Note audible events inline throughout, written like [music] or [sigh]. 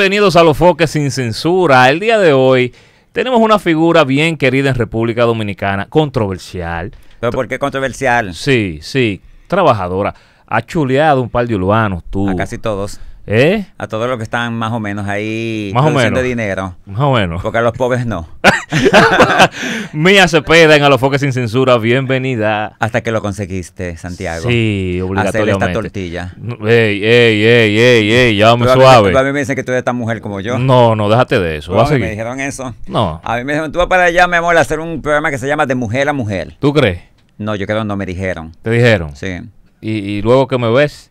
Bienvenidos a Los Foques sin Censura. El día de hoy tenemos una figura bien querida en República Dominicana, controversial. ¿Pero por qué controversial? Sí, sí, trabajadora. Ha chuleado un par de urbanos, tú. A casi todos. ¿Eh? A todos los que están más o menos ahí más o menos. dinero. Más o menos. Porque a los pobres no. [laughs] Mía se en A los Foques Sin Censura, bienvenida. Hasta que lo conseguiste, Santiago. Sí, obligatoriamente. Hacer esta tortilla. Ey, ey, ey, ey, ey, llámame suave. A mí me dicen que tú eres tan mujer como yo. No, no, déjate de eso. No, a me dijeron eso. No. A mí me dijeron, tú vas para allá, mi amor, a hacer un programa que se llama De Mujer a Mujer. ¿Tú crees? No, yo creo que no me dijeron. ¿Te dijeron? Sí. y luego que me ves?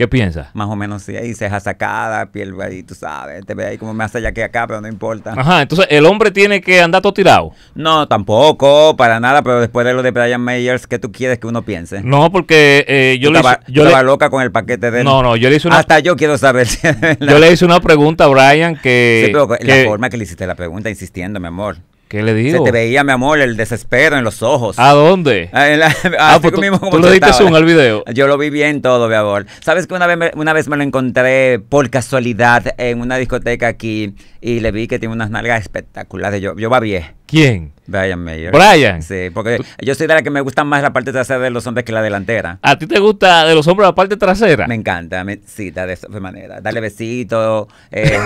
¿Qué piensas? Más o menos sí, ahí ceja sacada, piel ahí, tú sabes, te ve ahí como me más ya que acá, pero no importa. Ajá, entonces el hombre tiene que andar todo tirado. No, tampoco, para nada, pero después de lo de Brian Mayers, ¿qué tú quieres que uno piense? No, porque eh, yo le hice, yo loca con el paquete de No, no, yo le hice una... Hasta yo quiero saber si Yo le hice una pregunta a Brian que... Sí, que... la forma que le hiciste la pregunta, insistiendo, mi amor. ¿Qué le digo? Se te veía, mi amor, el desespero en los ojos. ¿A dónde? [laughs] ah, tú, ah, pues, mismo tú le diste zoom al video. Yo lo vi bien todo, mi amor. ¿Sabes que una vez, me, una vez me lo encontré por casualidad en una discoteca aquí y le vi que tiene unas nalgas espectaculares? Yo, yo bien. ¿Quién? Brian Mayer. Brian. Sí, porque yo soy de la que me gusta más la parte trasera de los hombres que la delantera. ¿A ti te gusta de los hombres la parte trasera? Me encanta, me, cita de esa manera. Darle besitos, eh,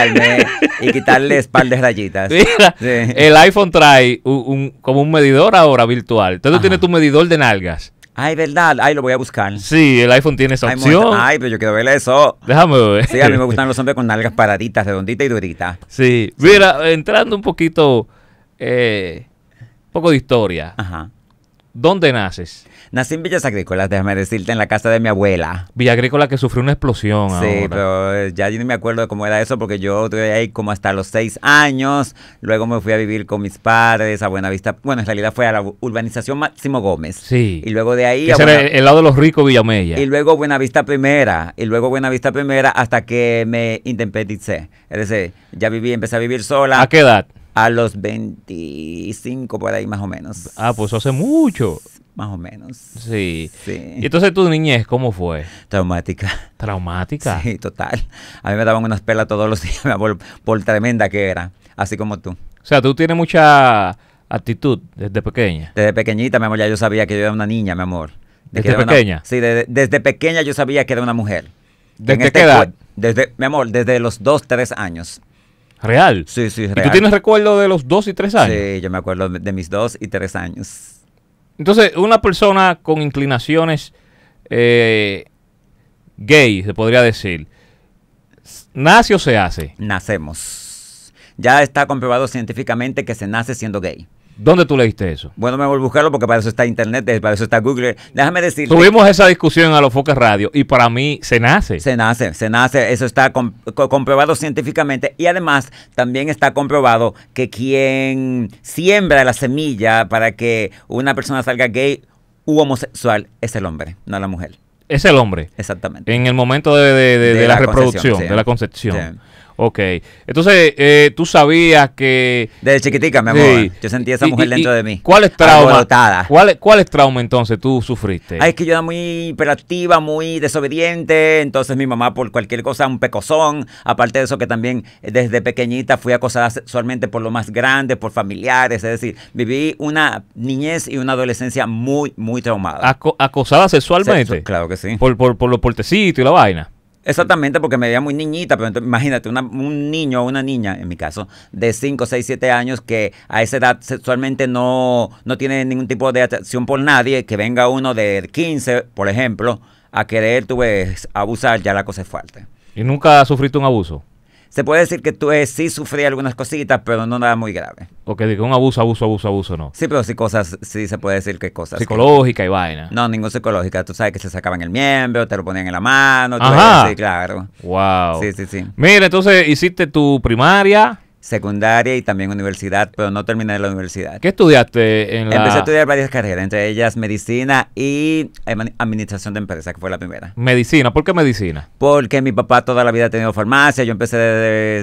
[laughs] y quitarle espaldas rayitas. sí. [laughs] el iPhone trae como un medidor ahora virtual. Entonces tú tienes tu medidor de nalgas. Ay, verdad. Ay, lo voy a buscar. Sí, el iPhone tiene esa opción. Ay, pero yo quiero ver eso. Déjame ver. Sí, a mí me [laughs] gustan los hombres con nalgas paraditas, redonditas y duritas. Sí. Mira, entrando un poquito, eh, un poco de historia. Ajá. ¿Dónde naces? Nací en Villas Agrícolas, déjame decirte, en la casa de mi abuela. Villa Agrícola que sufrió una explosión. Sí, pero eh, ya yo no me acuerdo de cómo era eso porque yo estuve ahí como hasta los seis años. Luego me fui a vivir con mis padres a Buenavista. Bueno, en realidad fue a la urbanización Máximo Gómez. Sí. Y luego de ahí. Ese el lado de los ricos, Villamella. Y luego Buenavista Primera. Y luego Buenavista Primera hasta que me independicé. Es decir, ya viví, empecé a vivir sola. ¿A qué edad? A los 25, por ahí más o menos. Ah, pues hace mucho más o menos. Sí. sí. ¿Y entonces tu niñez cómo fue? Traumática. ¿Traumática? Sí, total. A mí me daban unas pelas todos los [laughs] días, mi amor, por tremenda que era, así como tú. O sea, tú tienes mucha actitud desde pequeña. Desde pequeñita, mi amor, ya yo sabía que yo era una niña, mi amor. ¿Desde pequeña? sí, desde pequeña yo sabía que era una mujer. ¿Desde este qué edad? Desde, mi amor, desde los dos, tres años. ¿Real? Sí, sí, real. ¿Y tú tienes recuerdo de los dos y tres años? Sí, yo me acuerdo de mis dos y tres años. Entonces, una persona con inclinaciones eh, gay, se podría decir, ¿nace o se hace? Nacemos. Ya está comprobado científicamente que se nace siendo gay. ¿Dónde tú leíste eso? Bueno, me voy a buscarlo porque para eso está Internet, para eso está Google. Déjame decir. Tuvimos esa discusión a los foques Radio y para mí se nace. Se nace, se nace. Eso está comprobado científicamente y además también está comprobado que quien siembra la semilla para que una persona salga gay u homosexual es el hombre, no la mujer. Es el hombre. Exactamente. En el momento de, la, reproducción, de la concepción. Ok. Entonces, eh, tú sabías que... Desde chiquitica, mi amor. Yo sentí esa mujer dentro de mí. ¿Cuál es trauma? ¿Cuál, ¿Cuál, es trauma entonces tú sufriste? Ay, es que yo era muy hiperactiva, muy desobediente. Entonces mi mamá por cualquier cosa, un pecozón. Aparte de eso que también eh, desde pequeñita fui acosada sexualmente por lo más grande, por familiares. Es decir, viví una niñez y una adolescencia muy, muy traumada. ¿Acosada sexualmente? claro que sí. Por, por, por los portecitos y la vaina. Exactamente, porque me veía muy niñita, pero imagínate, un niño o una niña, en mi caso, de 5, 6, 7 años que a esa edad sexualmente no, no tiene ningún tipo de atracción por nadie, que venga uno de 15, por ejemplo, a querer, tú ves, abusar, ya la cosa es fuerte. ¿Y nunca sufriste un abuso? se puede decir que tú eh, sí sufrí algunas cositas, pero no nada muy grave. O que un abuso, abuso, abuso, abuso, no. Sí, pero sí cosas, sí se puede decir que cosas. Psicológica y vaina. No, ningún psicológica. Tú sabes que se sacaban el miembro, te lo ponían en la mano. Ajá. sí, claro. Wow. Sí, sí, sí. Mira, entonces hiciste tu primaria secundaria y también universidad, pero no terminé la universidad. ¿Qué estudiaste en la...? Empecé a estudiar varias carreras, entre ellas medicina y administración de empresas, que fue la primera. ¿Medicina? ¿Por qué medicina? Porque mi papá toda la vida ha tenido farmacia, yo empecé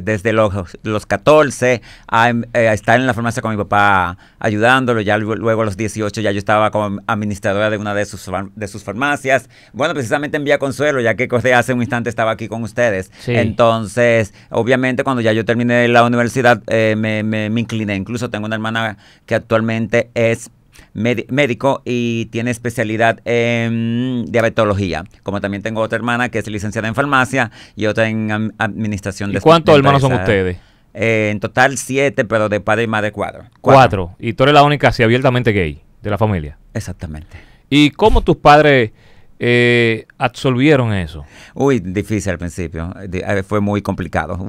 desde, los, los 14 eh, a, estar en la farmacia con mi papá ayudándolo, ya luego a los 18 ya yo estaba como administradora de una de sus, de sus farmacias, bueno, precisamente en Vía Consuelo, ya que [laughs] hace un instante estaba aquí con ustedes. Entonces, obviamente cuando ya yo terminé la universidad, eh, me, me, incliné. Incluso tengo una hermana que actualmente es médico y tiene especialidad en diabetología. Como también tengo otra hermana que es licenciada en farmacia y otra en administración ¿Y de ¿Cuántos hermanos son ustedes? Eh, en total siete, pero de padre y madre cuatro. cuatro. Y tú eres la única así abiertamente gay de la familia. Exactamente. ¿Y cómo tus padres eh, absolvieron eso? Uy, difícil al principio. Eh, fue muy complicado.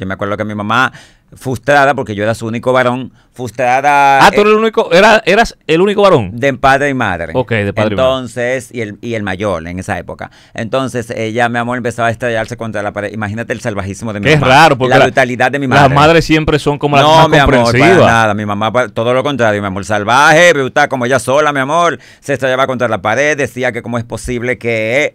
Yo me acuerdo que mi mamá, frustrada, porque yo era su único varón, frustrada. Ah, eh, tú eras el único, era, eras el único varón. De padre y madre. Ok, de padre y, madre. Entonces, el, y el mayor en esa época. Entonces, ella, mi amor, empezaba a estrellarse contra la pared. Imagínate el salvajismo de mi madre mamá. Es raro, porque. La, brutalidad de mi madre. Las madres siempre son como las no, mi amor, para nada. Mi mamá, todo lo contrario, mi amor, salvaje, brutal, como ella sola, mi amor. Se estrellaba contra la pared, decía que cómo es posible que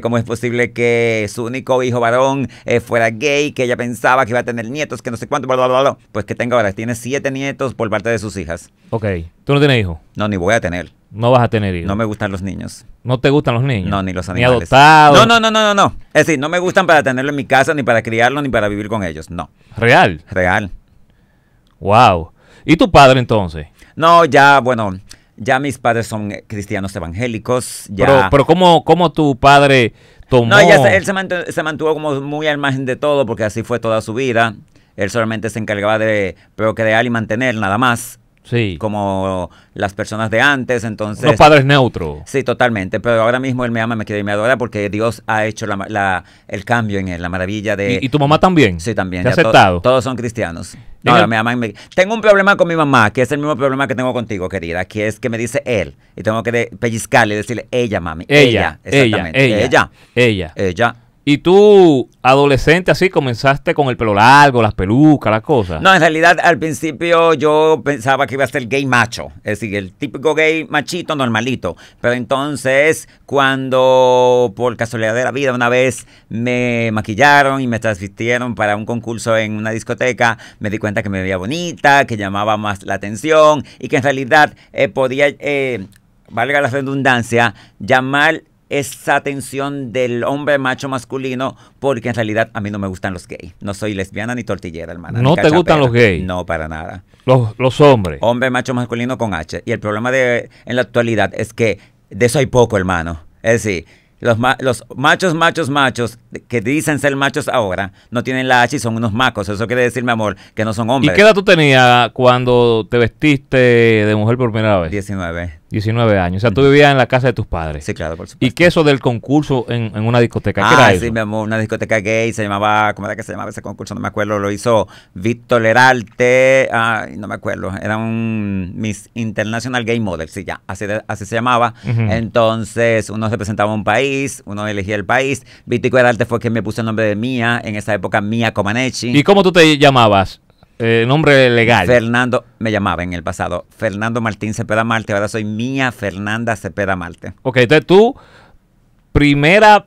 cómo es posible que su único hijo varón eh, fuera gay, que ella pensaba que iba a tener nietos, que no sé cuánto, bla, bla, Pues que tenga ahora, tiene siete nietos por parte de sus hijas. Ok. ¿Tú no tienes hijos? No, ni voy a tener. No vas a tener hijos. No me gustan los niños. ¿No te gustan los niños? No, ni los animales. Ni adoptados. No, no, no, no, no, no. Es decir, no me gustan para tenerlo en mi casa, ni para criarlo, ni para vivir con ellos. No. ¿Real? Real. Wow. ¿Y tu padre entonces? No, ya, bueno, ya mis padres son eh, cristianos evangélicos. Pero, pero ¿cómo, tu padre tomó? No, él se mantuvo, como muy al margen de todo porque así fue toda su vida. Él solamente se encargaba de procrear y mantener nada más. Sí. Como las personas de antes, entonces... Los padres neutros. Sí, totalmente. Pero ahora mismo él me ama, me quiere y me adora porque Dios ha hecho el cambio en él, la maravilla de... ¿Y, tu mamá también? Sí, también. ¿Te ha aceptado? todos son cristianos. Ahora, mi mamá me... Tengo un problema con mi mamá, que es el mismo problema que tengo contigo, querida, que es que me dice él. Y tengo que pellizcarle y decirle ella, mami. Ella, ella exactamente. Ella, ella. Ella. ella. Y tú, adolescente, así comenzaste con el pelo largo, las pelucas, las cosas. No, en realidad al principio yo pensaba que iba a ser gay macho, es decir, el típico gay machito normalito. Pero entonces, cuando por casualidad de la vida una vez me maquillaron y me transvistieron para un concurso en una discoteca, me di cuenta que me veía bonita, que llamaba más la atención y que en realidad eh, podía, eh, valga la redundancia, llamar esa atención del hombre macho masculino, porque en realidad a mí no me gustan los gays. No soy lesbiana ni tortillera, hermano. ¿No te gustan los gays? No, para nada. Los, hombres. Hombre macho masculino con H. Y el problema de en la actualidad es que de eso hay poco, hermano. Es decir, los, los machos, machos, machos que dicen ser machos ahora, no tienen la H y son unos macos. Eso quiere decir, mi amor, que no son hombres. ¿Y qué edad tú tenías cuando te vestiste de mujer por primera vez? 19. 19 años. O sea, tú vivías en la casa de tus padres. Sí, claro, por supuesto. ¿Y qué eso del concurso en, una discoteca? ah, sí, mi amor, una discoteca gay se llamaba, ¿cómo era que se llamaba ese concurso? No me acuerdo, lo hizo Víctor Lerarte, ay, no me acuerdo, era un Miss International Gay Model, sí, ya, así, así se llamaba. Entonces, uno representaba un país, uno elegía el país, Víctor Lerarte fue que me puse el nombre de Mía, en esa época Mía Comanechi. ¿Y cómo tú te llamabas? Eh, nombre legal. Fernando, me llamaba en el pasado, Fernando Martín Cepeda Marte, ahora soy Mía Fernanda Cepeda Marte. Ok, entonces tú, primera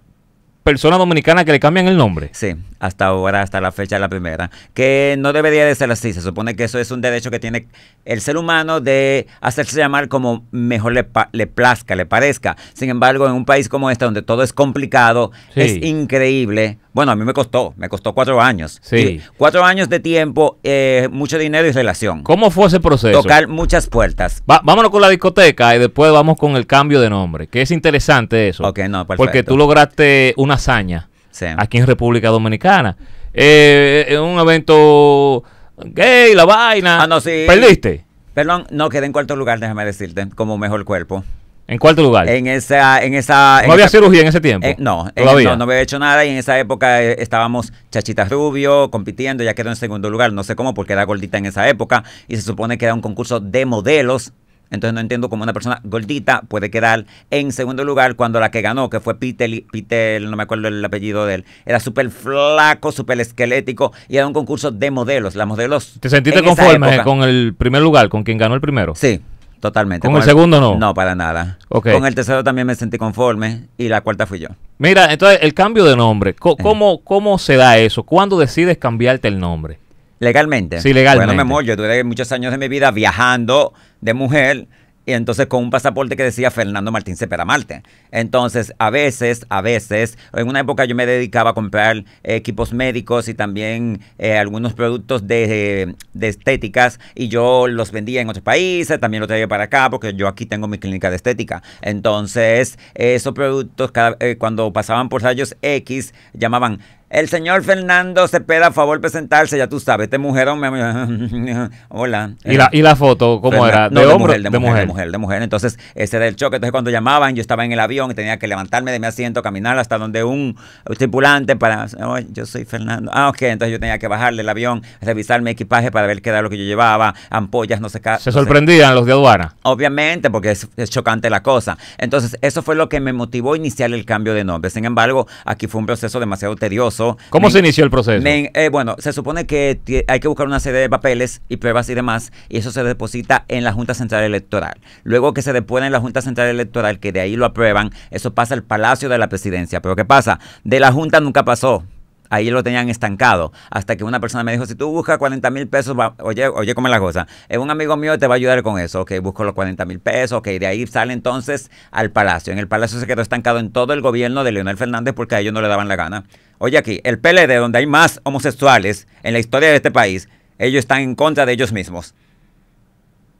persona dominicana que le cambian el nombre. Sí, hasta ahora, hasta la fecha de la primera, que no debería de ser así. Se supone que eso es un derecho que tiene el ser humano de hacerse llamar como mejor le, le plazca, le parezca. Sin embargo, en un país como este, donde todo es complicado, es increíble. Bueno, a mí me costó, me costó cuatro años. Sí. cuatro años de tiempo, eh, mucho dinero y relación. ¿Cómo fue ese proceso? Tocar muchas puertas. vámonos con la discoteca y después vamos con el cambio de nombre, que es interesante eso. Ok, no, Porque tú lograste una hazaña aquí en República Dominicana. Eh, eh, un evento gay, la vaina. Ah, no, sí. ¿Perdiste? Perdón, no, quedé en cuarto lugar, déjame decirte, como mejor cuerpo. ¿En cuarto lugar? En esa, en esa. ¿No había cirugía en ese tiempo? Eh, no, no, no había hecho nada y en esa época eh, estábamos chachitas Rubio compitiendo, ya quedó en segundo lugar, no sé cómo, porque era gordita en esa época y se supone que era un concurso de modelos entonces no entiendo cómo una persona gordita puede quedar en segundo lugar cuando la que ganó, que fue Peter, Peter no me acuerdo el apellido de él, era súper flaco, súper esquelético y era un concurso de modelos. Las modelos. ¿Te sentiste conforme con el primer lugar, con quien ganó el primero? Sí. Totalmente. ¿Con, el, segundo no? No, para nada. Con el tercero también me sentí conforme y la cuarta fui yo. Mira, entonces el cambio de nombre, eh. ¿cómo, cómo se da eso? ¿Cuándo decides cambiarte el nombre? ¿Legalmente? Sí, legalmente. Bueno, me amor, yo tuve muchos años de mi vida viajando de mujer y entonces con un pasaporte que decía Fernando Martín Cepeda Marte. Entonces, a veces, a veces, en una época yo me dedicaba a comprar equipos médicos y también eh, algunos productos de, de, estéticas y yo los vendía en otros países, también los traía para acá porque yo aquí tengo mi clínica de estética. Entonces, esos productos eh, cuando pasaban por rayos X llamaban, el señor Fernando Cepeda, a favor presentarse, ya tú sabes, este mujer [laughs] Hola. ¿Y la, foto cómo era? ¿De, hombre, de, mujer, de, mujer, de mujer, Entonces, ese del choque. Entonces, cuando llamaban, yo estaba en el avión y tenía que levantarme de mi asiento, caminar hasta donde un tripulante para... yo soy Fernando. Ah, ok. Entonces, yo tenía que bajar del avión, revisar mi equipaje para ver qué era lo que yo llevaba, ampollas, no sé qué. ¿Se sorprendían los de aduana? Obviamente, porque es chocante la cosa. Entonces, eso fue lo que me motivó a iniciar el cambio de nombre. Sin embargo, aquí fue un proceso demasiado tedioso ¿Cómo se inició el proceso? Eh, bueno, se supone que hay que buscar una serie de papeles y pruebas y demás, y eso se deposita en la Junta Central Electoral. Luego que se depone en la Junta Central Electoral, que de ahí lo aprueban, eso pasa al Palacio de la Presidencia. Pero ¿qué pasa? De la Junta nunca pasó ahí lo tenían estancado. Hasta que una persona me dijo, si tú buscas 40 mil pesos, oye, oye, ¿cómo es la cosa? Eh, un amigo mío te va a ayudar con eso. Ok, busco los 40 mil pesos. Ok, de ahí sale entonces al Palacio. En el Palacio se quedó estancado en todo el gobierno de Leonel Fernández porque a ellos no le daban la gana. Oye aquí, el PLD, donde hay más homosexuales en la historia de este país, ellos están en contra de ellos mismos.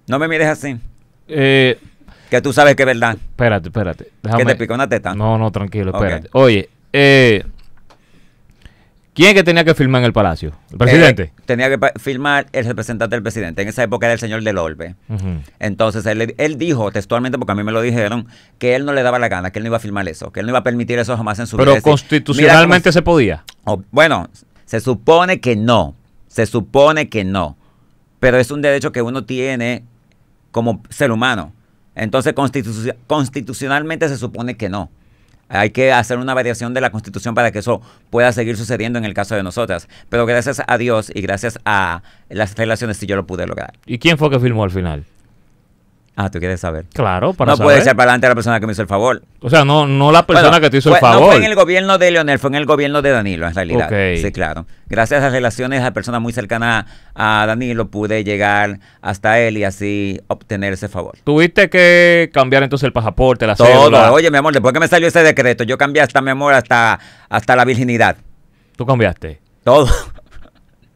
No me mires así. Eh, que tú sabes que es verdad. Espérate, espérate. Déjame. Que te picó una teta. No, no, tranquilo, espérate. Oye, eh... ¿Quién es que tenía que firmar en el palacio? ¿El eh, presidente? tenía que firmar el representante del presidente. En esa época era el señor del Entonces él, dijo textualmente, porque a mí me lo dijeron, que él no le daba la gana, que él no iba a firmar eso, que él no iba a permitir eso jamás en su Pero Pero constitucionalmente se podía. Oh, bueno, se supone que no. Se supone que no. Pero es un derecho que uno tiene como ser humano. Entonces constitucionalmente se supone que no. Hay que hacer una variación de la constitución para que eso pueda seguir sucediendo en el caso de nosotras. Pero gracias a Dios y gracias a las relaciones sí yo lo pude lograr. ¿Y quién fue que firmó al final? Ah, tú quieres saber. Claro, para No puede ser para adelante la persona que me hizo el favor. O sea, no, no la persona que te hizo el favor. No fue en el gobierno de Leonel, fue en el gobierno de Danilo, en realidad. Okay. Sí, claro. Gracias a relaciones a personas muy cercanas a Danilo, pude llegar hasta él y así obtener ese favor. Tuviste que cambiar entonces el pasaporte, la cédula? Todo. Oye, mi amor, después que me salió ese decreto, yo cambié hasta, mi amor, hasta, hasta la virginidad. ¿Tú cambiaste? Todo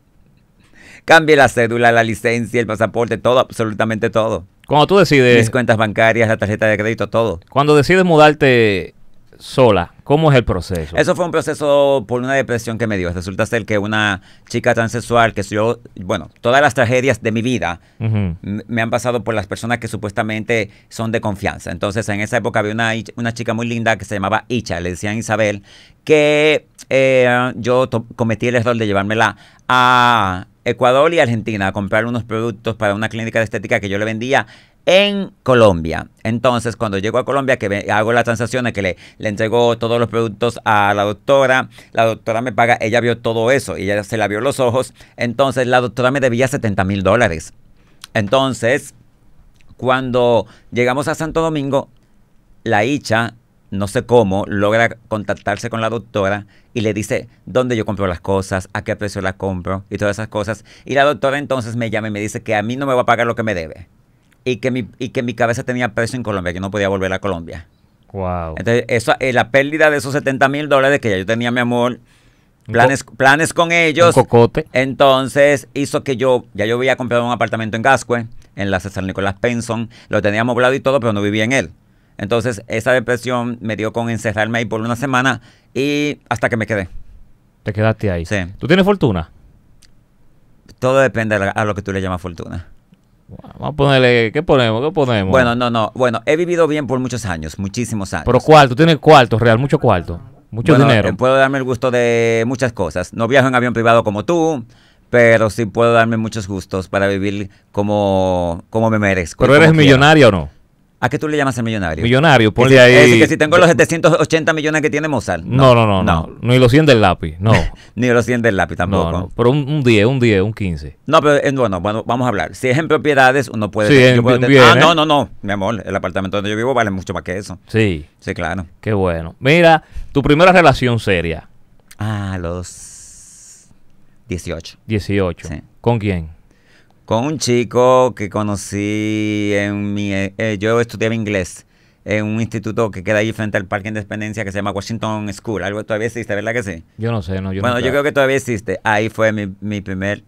[laughs] cambié la cédula, la licencia, el pasaporte, todo, absolutamente todo. Cuando tú decides... Mis cuentas bancarias, la tarjeta de crédito, todo. Cuando decides mudarte sola, ¿cómo es el proceso? Eso fue un proceso por una depresión que me dio. Resulta ser que una chica transexual, que yo, bueno, todas las tragedias de mi vida me han pasado por las personas que supuestamente son de confianza. Entonces, en esa época había una, una chica muy linda que se llamaba Icha, le decían Isabel, que eh, yo cometí el error de llevármela a, Ecuador y Argentina a comprar unos productos para una clínica de estética que yo le vendía en Colombia. Entonces, cuando llego a Colombia, que hago las transacciones, que le, le entrego todos los productos a la doctora, la doctora me paga, ella vio todo eso, y ella se la vio los ojos, entonces la doctora me debía 70 mil dólares. Entonces, cuando llegamos a Santo Domingo, la Icha, no sé cómo, logra contactarse con la doctora y le dice dónde yo compro las cosas, a qué precio las compro y todas esas cosas. Y la doctora entonces me llama y me dice que a mí no me va a pagar lo que me debe y que mi, y que mi cabeza tenía precio en Colombia, que no podía volver a Colombia. Wow. Entonces, eso, eh, la pérdida de esos 70 mil dólares que ya yo tenía, mi amor, planes, planes con ellos. cocote. Entonces, hizo que yo, ya yo había comprado un apartamento en Gascue, en la San Nicolás Penson, lo tenía amoblado y todo, pero no vivía en él. Entonces, esa depresión me dio con encerrarme ahí por una semana y hasta que me quedé. Te quedaste ahí. Sí. ¿Tú tienes fortuna? Todo depende a lo que tú le llamas fortuna. Vamos a ponerle, ¿qué ponemos? ¿Qué ponemos? Bueno, no, no. Bueno, he vivido bien por muchos años, muchísimos años. Pero cuarto, tienes cuarto, real, mucho cuarto, mucho dinero. Eh, puedo darme el gusto de muchas cosas. No viajo en avión privado como tú, pero sí puedo darme muchos gustos para vivir como, como me merezco. ¿Pero eres millonario o no? ¿A qué tú le llamas el millonario? Millonario, ponle ahí. Es que si tengo los 780 millones que tiene Mozart. No, no, no. No, no. ni los 100 del lápiz, no. [laughs] ni los 100 del lápiz tampoco. No, no. Pero un, un, 10, un 10, un 15. No, pero eh, bueno, bueno, vamos a hablar. Si es en propiedades, uno puede. Sí, tener, en, ah, no, ¿eh? no, no. Mi amor, el apartamento donde yo vivo vale mucho más que eso. Sí. Sí, claro. Qué bueno. Mira, tu primera relación seria. Ah, los 18. 18. ¿Con quién? con un chico que conocí en mi... Eh, eh, yo estudiaba inglés en un instituto que queda ahí frente al Parque Independencia que se llama Washington School. Algo todavía existe, ¿verdad que sí? Yo no sé, no. bueno, yo creo que todavía existe. Ahí fue mi, mi primer...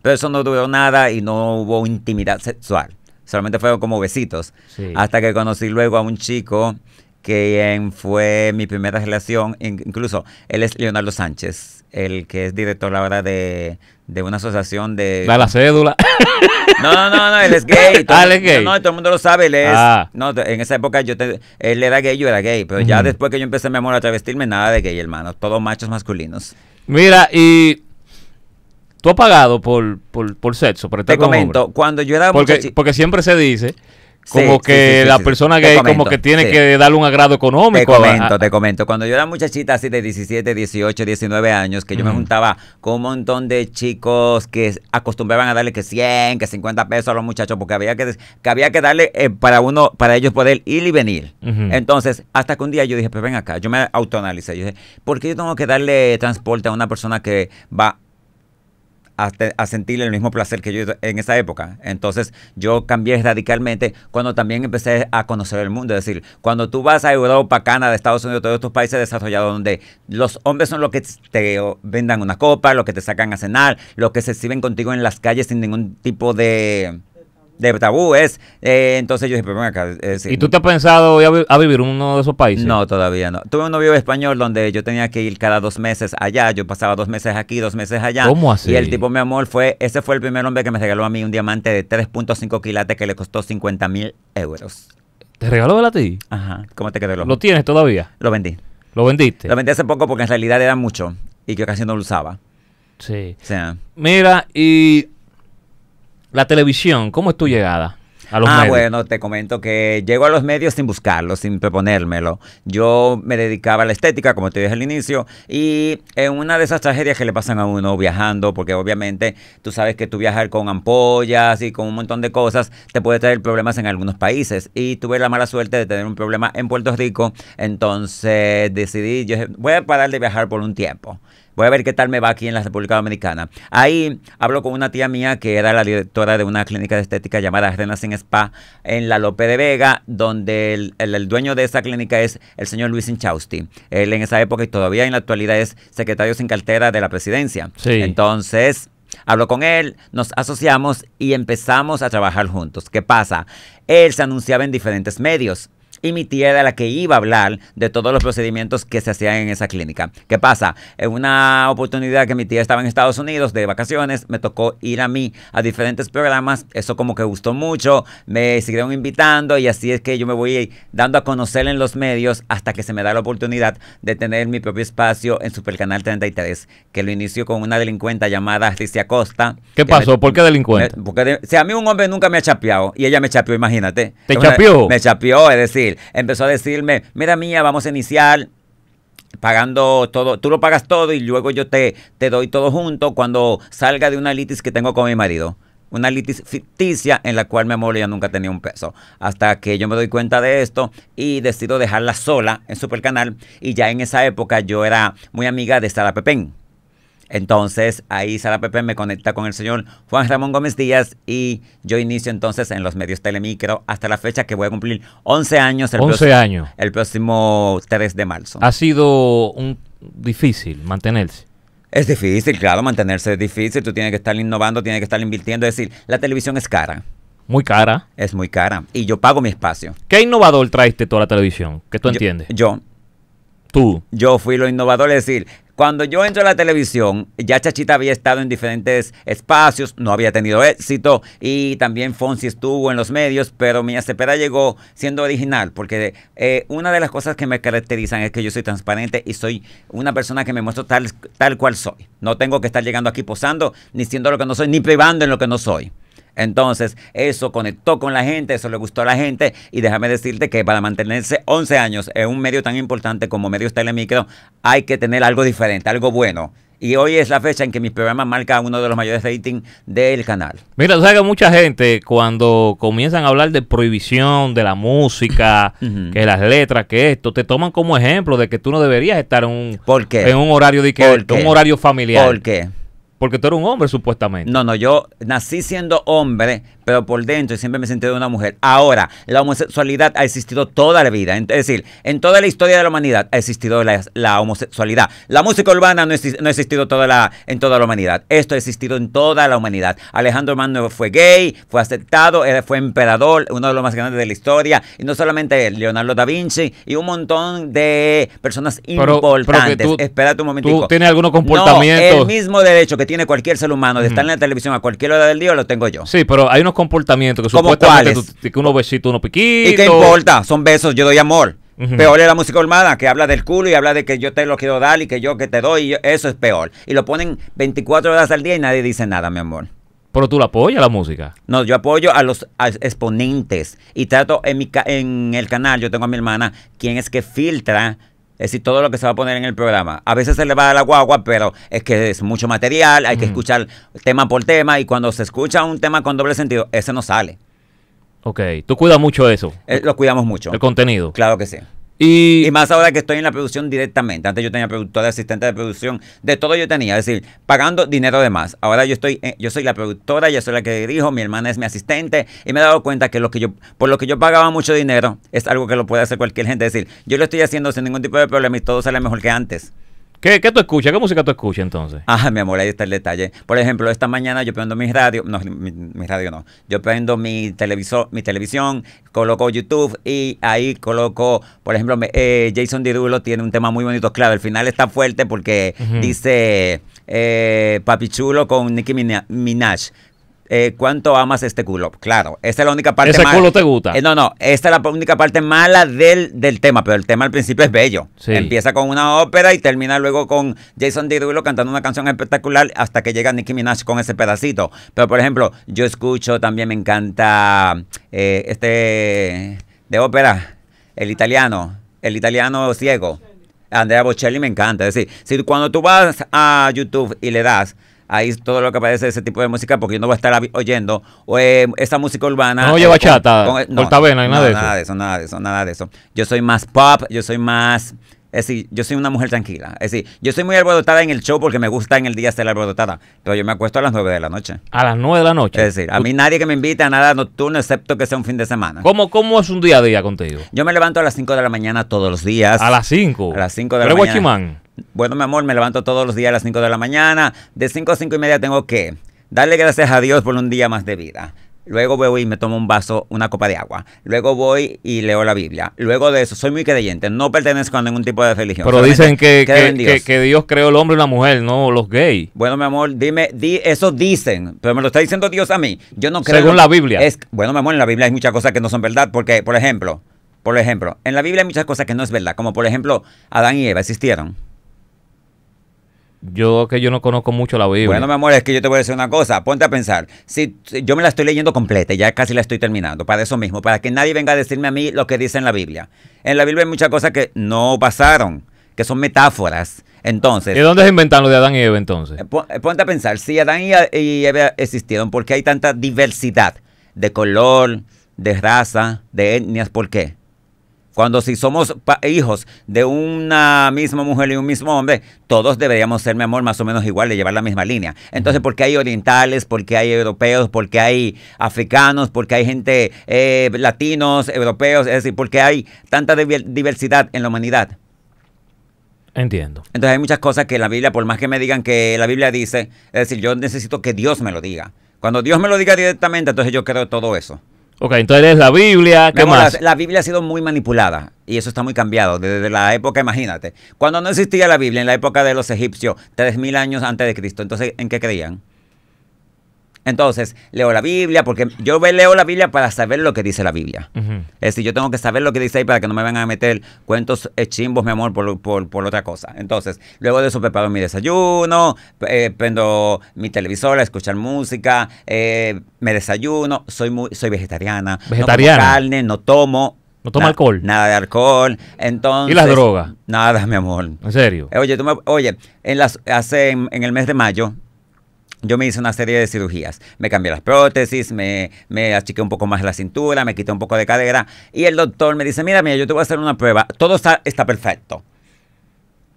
Pero eso no duró nada y no hubo intimidad sexual. Solamente fueron como besitos. Hasta que conocí luego a un chico que fue mi primera relación, incluso él es Leonardo Sánchez, el que es director la ahora de, de una asociación de. la cédula. No, no, no, él es gay. [laughs] Ah, es gay. No, todo el mundo lo sabe, él es. Ah. No, en esa época yo él era gay, yo era gay. Pero ya después que yo empecé mi amor a travestirme, nada de gay, hermano. Todos machos masculinos. Mira, y. ¿Tú has pagado por, por, por sexo? Por te comento, cuando yo era. Porque, porque siempre se dice como que la persona que como que tiene que darle un agrado económico. Te comento, te comento. Cuando yo era muchachita así de 17, 18, 19 años, que yo me juntaba con un montón de chicos que acostumbraban a darle que 100, que 50 pesos a los muchachos, porque había que, había que darle eh, para uno, para ellos poder ir y venir. Entonces, hasta que un día yo dije, pues ven acá, yo me autoanalicé. Yo dije, ¿por qué yo tengo que darle transporte a una persona que va a, sentir el mismo placer que yo en esa época. Entonces yo cambié radicalmente cuando también empecé a conocer el mundo. Es decir, cuando tú vas a Europa, Canadá, Estados Unidos, todos estos países desarrollados donde los hombres son los que te vendan una copa, los que te sacan a cenar, los que se sirven contigo en las calles sin ningún tipo de de tabú es. Eh, entonces yo dije, pero ven acá. ¿Y tú te has pensado a, a, vivir uno de esos países? No, todavía no. Tuve un novio español donde yo tenía que ir cada dos meses allá. Yo pasaba dos meses aquí, dos meses allá. ¿Cómo así? Y el tipo, mi amor, fue, ese fue el primer hombre que me regaló a mí un diamante de 3.5 quilates que le costó 50 mil euros. ¿Te regaló a ti? Ajá. ¿Cómo te quedó el ¿Lo tienes todavía? Lo vendí. ¿Lo vendiste? Lo vendí hace poco porque en realidad era mucho y que casi no lo usaba. Sí. sea, Mira, y la televisión, ¿cómo es tu llegada? A los ah, bueno, te comento que llego a los medios sin buscarlo, sin proponérmelo. Yo me dedicaba a la estética, como te dije al inicio, y en una de esas tragedias que le pasan a uno viajando, porque obviamente tú sabes que tú viajar con ampollas y con un montón de cosas te puede traer problemas en algunos países. Y tuve la mala suerte de tener un problema en Puerto Rico, entonces decidí, yo voy a parar de viajar por un tiempo Voy a ver qué tal me va aquí en la República Dominicana. Ahí hablo con una tía mía que era la directora de una clínica de estética llamada sin Spa en la Lope de Vega, donde el, dueño de esa clínica es el señor Luis Inchausti. Él en esa época y todavía en la actualidad es secretario sin cartera de la presidencia. Entonces, Hablo con él, nos asociamos y empezamos a trabajar juntos. ¿Qué pasa? Él se anunciaba en diferentes medios y mi tía era la que iba a hablar de todos los procedimientos que se hacían en esa clínica. ¿Qué pasa? En una oportunidad que mi tía estaba en Estados Unidos de vacaciones, me tocó ir a mí a diferentes programas, eso como que gustó mucho, me siguieron invitando y así es que yo me voy dando a conocer en los medios hasta que se me da la oportunidad de tener mi propio espacio en Supercanal 33, que lo inició con una delincuenta llamada Alicia Costa. ¿Qué pasó? ¿Por qué delincuente? porque si a mí un hombre nunca me ha chapeado y ella me chapeó, imagínate. ¿Te chapeó? Me chapeó, es decir, empezó a decirme, mira mía, vamos a iniciar pagando todo, tú lo pagas todo y luego yo te, te doy todo junto cuando salga de una litis que tengo con mi marido. Una litis ficticia en la cual mi amor ya nunca tenía un peso. Hasta que yo me doy cuenta de esto y decido dejarla sola en Canal. Y ya en esa época yo era muy amiga de Sara Pepén entonces ahí Sara Pepe me conecta con el señor Juan Ramón Gómez Díaz y yo inicio entonces en los medios Telemicro hasta la fecha que voy a cumplir 11 años. El 11 próximo, años. El próximo 3 de marzo. Ha sido un difícil mantenerse. Es difícil, claro, mantenerse es difícil. Tú tienes que estar innovando, tienes que estar invirtiendo. Es decir, la televisión es cara. Muy cara. Es muy cara. Y yo pago mi espacio. ¿Qué innovador traiste toda la televisión? ¿Qué tú entiendes? Yo. yo Tú. Yo fui lo innovador, es decir, cuando yo entro a la televisión, ya Chachita había estado en diferentes espacios, no había tenido éxito y también Fonsi estuvo en los medios, pero Mía Cepeda llegó siendo original, porque eh, una de las cosas que me caracterizan es que yo soy transparente y soy una persona que me muestro tal cual soy. No tengo que estar llegando aquí posando, ni siendo lo que no soy, ni privando en lo que no soy. Entonces, eso conectó con la gente, eso le gustó a la gente y déjame decirte que para mantenerse 11 años en un medio tan importante como Medios Telemicro hay que tener algo diferente, algo bueno. Y hoy es la fecha en que mis programas marcan uno de los mayores ratings del canal. Mira, tú sabes que mucha gente cuando comienzan a hablar de prohibición, de la música, [laughs] que las letras, que esto, te toman como ejemplo de que tú no deberías estar en un, En un horario de que, un horario familiar. ¿Por qué? Porque tú eres un hombre, supuestamente. No, no, yo nací siendo hombre, pero por dentro siempre me sentí de una mujer. Ahora, la homosexualidad ha existido toda la vida. Es decir, en toda la historia de la humanidad ha existido la, homosexualidad. La música urbana no, ha existido toda la, en toda la humanidad. Esto ha existido en toda la humanidad. Alejandro Magno fue gay, fue aceptado, fue emperador, uno de los más grandes de la historia. Y no solamente él, Leonardo da Vinci y un montón de personas importantes. Pero tú, Espérate un momentico. Tú tienes algunos comportamientos. No, el mismo derecho que tiene cualquier ser humano de estar en la televisión a cualquier hora del día, lo tengo yo. Sí, pero hay unos comportamientos que supuestamente que uno besito, uno piquito. ¿Y qué importa? Son besos, yo doy amor. Peor es la música urbana, que habla del culo y habla de que yo te lo quiero dar y que yo que te doy. eso es peor. Y lo ponen 24 horas al día y nadie dice nada, mi amor. Pero tú la apoyas la música. No, yo apoyo a los exponentes. Y trato en, en el canal, yo tengo a mi hermana, quien es que filtra es decir, todo lo que se va a poner en el programa. A veces se le va a la guagua, pero es que es mucho material, hay que escuchar tema por tema y cuando se escucha un tema con doble sentido, ese no sale. Ok, tú cuidas mucho eso. Eh, lo cuidamos mucho. El contenido. Claro que sí. Y, más ahora que estoy en la producción directamente. Antes yo tenía productora, asistente de producción, de todo yo tenía. Es decir, pagando dinero de más. Ahora yo estoy, eh, yo soy la productora, yo soy la que dirijo, mi hermana es mi asistente. Y me he dado cuenta que lo que yo, por lo que yo pagaba mucho dinero, es algo que lo puede hacer cualquier gente. Es decir, yo lo estoy haciendo sin ningún tipo de problema y todo sale mejor que antes. ¿Qué, ¿Qué, tú escuchas? ¿Qué música tú escuchas entonces? Ajá, mi amor, ahí está el detalle. Por ejemplo, esta mañana yo prendo mi radio, no, mi, radio no, yo prendo mi televisor, mi televisión, coloco YouTube y ahí coloco, por ejemplo, eh, Jason Derulo tiene un tema muy bonito, claro, el final está fuerte porque dice eh, Papi con Nicki Minaj eh, cuánto amas este culo. Claro, esa es la única parte ¿Ese culo te gusta? Eh, no, no, esta es la única parte mala del, del tema, pero el tema al principio es bello. Empieza con una ópera y termina luego con Jason Derulo cantando una canción espectacular hasta que llega Nicki Minaj con ese pedacito. Pero, por ejemplo, yo escucho, también me encanta eh, este de ópera, el italiano, el italiano ciego. Andrea Bocelli me encanta. Es decir, si cuando tú vas a YouTube y le das ahí todo lo que aparece de ese tipo de música, porque yo no voy a estar oyendo eh, esa música urbana. No eh, oye bachata, con, con, no, nada, de eso. nada de eso. Nada de eso, nada de eso. Yo soy más pop, yo soy más... Es decir, yo soy una mujer tranquila. Es decir, yo soy muy alborotada en el show porque me gusta en el día ser alborotada. Pero yo me acuesto a las 9 de la noche. ¿A las 9 de la noche? Es decir, a mí nadie que me invite a nada nocturno excepto que sea un fin de semana. ¿Cómo, cómo es un día a día contigo? Yo me levanto a las 5 de la mañana todos los días. ¿A las 5? A las 5 de la mañana. guachimán? bueno, mi amor, me levanto todos los días a las 5 de la mañana. De 5 a 5 y media tengo que darle gracias a Dios por un día más de vida. Luego voy y me tomo un vaso, una copa de agua. Luego voy y leo la Biblia. Luego de eso, soy muy creyente. No pertenezco a ningún tipo de religión. Pero dicen que, que, Dios. Que, Dios. creó el hombre y la mujer, no los gays. Bueno, mi amor, dime, di, eso dicen. Pero me lo está diciendo Dios a mí. Yo no creo. Según la Biblia. Es, bueno, mi amor, en la Biblia hay muchas cosas que no son verdad. Porque, por ejemplo, por ejemplo, en la Biblia hay muchas cosas que no es verdad. Como por ejemplo, Adán y Eva existieron yo que yo no conozco mucho la Biblia. Bueno, mi amor, es que yo te voy a decir una cosa. Ponte a pensar. Si, yo me la estoy leyendo completa, ya casi la estoy terminando, para eso mismo, para que nadie venga a decirme a mí lo que dice en la Biblia. En la Biblia hay muchas cosas que no pasaron, que son metáforas. Entonces. ¿Y dónde se inventaron lo de Adán y Eva entonces? Eh, eh, ponte a pensar, si Adán y Eva existieron, ¿por qué hay tanta diversidad de color, de raza, de etnias? ¿Por qué? Cuando si somos hijos de una misma mujer y un mismo hombre, todos deberíamos ser, mi amor, más o menos iguales, llevar la misma línea. Entonces, ¿por qué hay orientales, ¿Por qué hay europeos, ¿Por qué hay africanos, ¿Por qué hay gente eh, latinos, europeos, es decir, ¿por qué hay tanta diversidad en la humanidad? Entiendo. Entonces hay muchas cosas que la Biblia, por más que me digan que la Biblia dice, es decir, yo necesito que Dios me lo diga. Cuando Dios me lo diga directamente, entonces yo creo todo eso. Ok, entonces la Biblia, ¿qué más? La, Biblia ha sido muy manipulada y eso está muy cambiado desde la época, imagínate. Cuando no existía la Biblia, en la época de los egipcios, 3.000 años antes de Cristo, entonces, ¿en qué creían? Entonces, leo la Biblia, porque yo leo la Biblia para saber lo que dice la Biblia. Es decir, yo tengo que saber lo que dice ahí para que no me vengan a meter cuentos eh, chimbos, mi amor, por, por, otra cosa. Entonces, luego de eso preparo mi desayuno, eh, prendo mi televisora, a escuchar música, eh, me desayuno, soy, soy vegetariana. Vegetariana. No como carne, no tomo, no toma alcohol. Nada de alcohol. Entonces, ¿Y las drogas? Nada, mi amor. ¿En serio? Oye, tú me, oye en, las, hace, en, el mes de mayo, yo me hice una serie de cirugías. Me cambié las prótesis, me, me achiqué un poco más la cintura, me quité un poco de cadera. Y el doctor me dice, mira, mira, yo te voy a hacer una prueba. Todo está, está perfecto.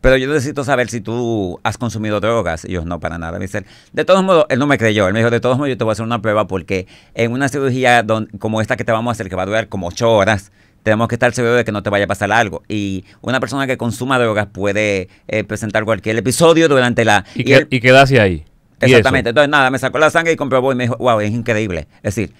Pero yo necesito saber si tú has consumido drogas. Y yo, no, para nada. Me dice, de todos modos, él no me creyó. Él me dijo, de todos modos, yo te voy a hacer una prueba porque en una cirugía como esta que te vamos a hacer, que va a durar como ocho horas, tenemos que estar seguros de que no te vaya a pasar algo. Y una persona que consuma drogas puede eh, presentar cualquier episodio durante la... ¿Y, qué, ¿y ahí? Exactamente. Entonces, nada, me sacó la sangre y comprobó y me dijo, wow, es increíble. Es decir,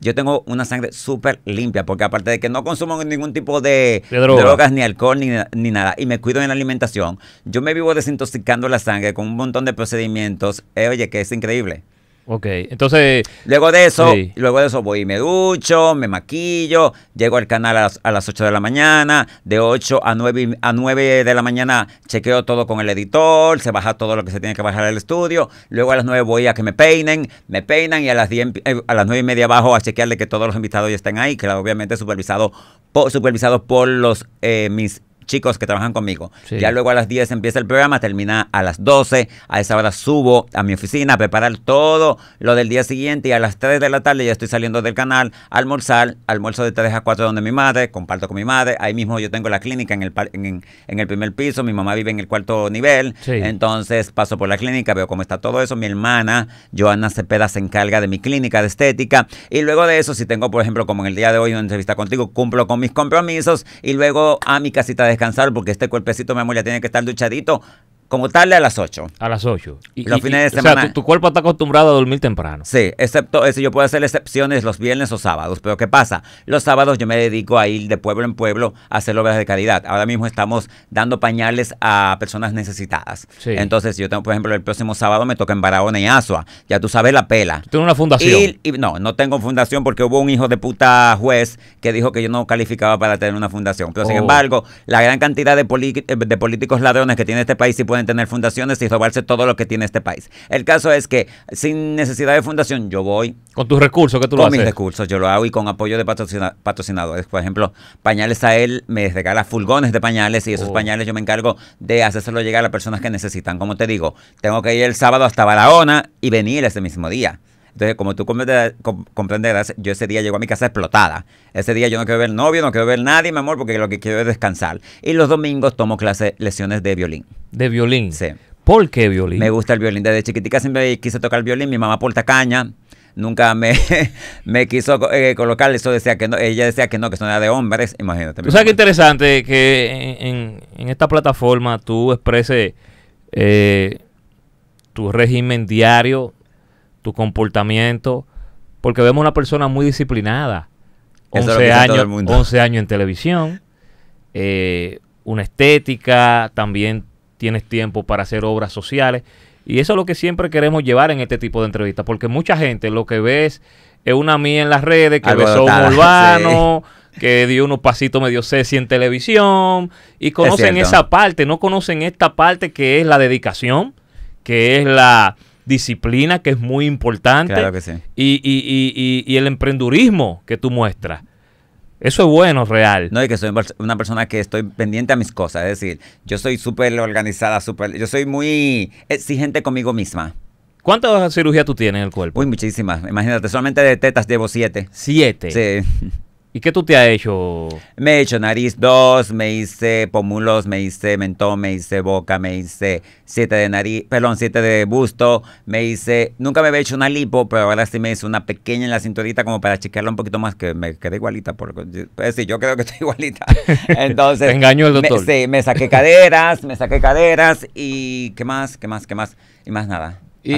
yo tengo una sangre súper limpia, porque aparte de que no consumo ningún tipo de, drogas, ni alcohol, ni, nada, y me cuido en la alimentación, yo me vivo desintoxicando la sangre con un montón de procedimientos. Eh, oye, que es increíble. Ok, entonces... Luego de eso, luego de eso voy y me ducho, me maquillo, llego al canal a las, 8 de la mañana, de 8 a 9, a 9 de la mañana chequeo todo con el editor, se baja todo lo que se tiene que bajar al estudio, luego a las 9 voy a que me peinen, me peinan y a las, 10, eh, a las 9 y media bajo a chequearle que todos los invitados ya estén ahí, que obviamente supervisado por, supervisado por los, eh, mis chicos que trabajan conmigo. Ya luego a las 10 empieza el programa, termina a las 12. A esa hora subo a mi oficina a preparar todo lo del día siguiente y a las 3 de la tarde ya estoy saliendo del canal almorzar. Almuerzo de 3 a 4 donde mi madre, comparto con mi madre. Ahí mismo yo tengo la clínica en el, en, el primer piso, mi mamá vive en el cuarto nivel. Entonces paso por la clínica, veo cómo está todo eso. Mi hermana, Joana Cepeda, se encarga de mi clínica de estética. Y luego de eso, si tengo, por ejemplo, como en el día de hoy una entrevista contigo, cumplo con mis compromisos y luego a mi casita de descansar porque este cuerpecito, mi amor, ya tiene que estar duchadito como tarde a las 8. A las 8. Y, los fines de semana. O tu, cuerpo está acostumbrado a dormir temprano. Sí, excepto eso. Yo puedo hacer excepciones los viernes o sábados. Pero ¿qué pasa? Los sábados yo me dedico a ir de pueblo en pueblo a hacer obras de calidad. Ahora mismo estamos dando pañales a personas necesitadas. Sí. Entonces, yo tengo, por ejemplo, el próximo sábado me toca en Barahona y Asua. Ya tú sabes la pela. ¿Tú tienes una fundación? Y, no, no tengo fundación porque hubo un hijo de puta juez que dijo que yo no calificaba para tener una fundación. Pero sin oh. embargo, la gran cantidad eh, de, políticos ladrones que tiene este país pueden tener fundaciones y robarse todo lo que tiene este país. El caso es que sin necesidad de fundación yo voy. Con tus recursos que tú lo haces. Con mis recursos yo lo hago y con apoyo de patrocinadores. Por ejemplo, Pañales a él me regala fulgones de pañales y esos oh. pañales yo me encargo de hacérselo llegar a las personas que necesitan. Como te digo, tengo que ir el sábado hasta Barahona y venir ese mismo día. Entonces, como tú comprenderás, yo ese día llego a mi casa explotada. Ese día yo no quiero ver novio, no quiero ver nadie, mi amor, porque lo que quiero es descansar. Y los domingos tomo clases, lesiones de violín. ¿De violín? Sí. ¿Por qué violín? Me gusta el violín. Desde chiquitica siempre quise tocar el violín. Mi mamá por caña nunca me, [laughs] quiso eh, colocar eso. Decía que no, ella decía que no, que eso de hombres. Imagínate. O sabes qué interesante que en, esta plataforma tú expreses eh, tu régimen diario tu comportamiento, porque vemos una persona muy disciplinada. 11 años, 11 años en televisión, eh, una estética, también tienes tiempo para hacer obras sociales. Y eso es lo que siempre queremos llevar en este tipo de entrevistas, porque mucha gente lo que ves es una mía en las redes que besó un [laughs] urbano, que dio unos pasitos medio ceci en televisión, y conocen esa parte, no conocen esta parte que es la dedicación, que es la disciplina, que es muy importante, y, y, y, y el emprendurismo que tú muestras. Eso es bueno, real. No, y que soy una persona que estoy pendiente a mis cosas. Es decir, yo soy súper organizada, súper. Yo soy muy exigente conmigo misma. ¿Cuántas cirugías tú tienes en el cuerpo? Uy, muchísimas. Imagínate, solamente de tetas llevo siete. ¿Siete? [laughs] ¿Y qué tú te has hecho? Me he hecho nariz dos, me hice pómulos, me hice mentón, me hice boca, me hice 7 de nariz, perdón, siete de busto, me hice, nunca me había hecho una lipo, pero ahora sí me hice una pequeña en la cinturita como para chequearla un poquito más, que me quedé igualita, porque pues, sí, yo creo que estoy igualita. [laughs] Entonces, te engañó el doctor. Me, sí, me saqué caderas, me saqué caderas y qué más, qué más, qué más, y más nada. Y,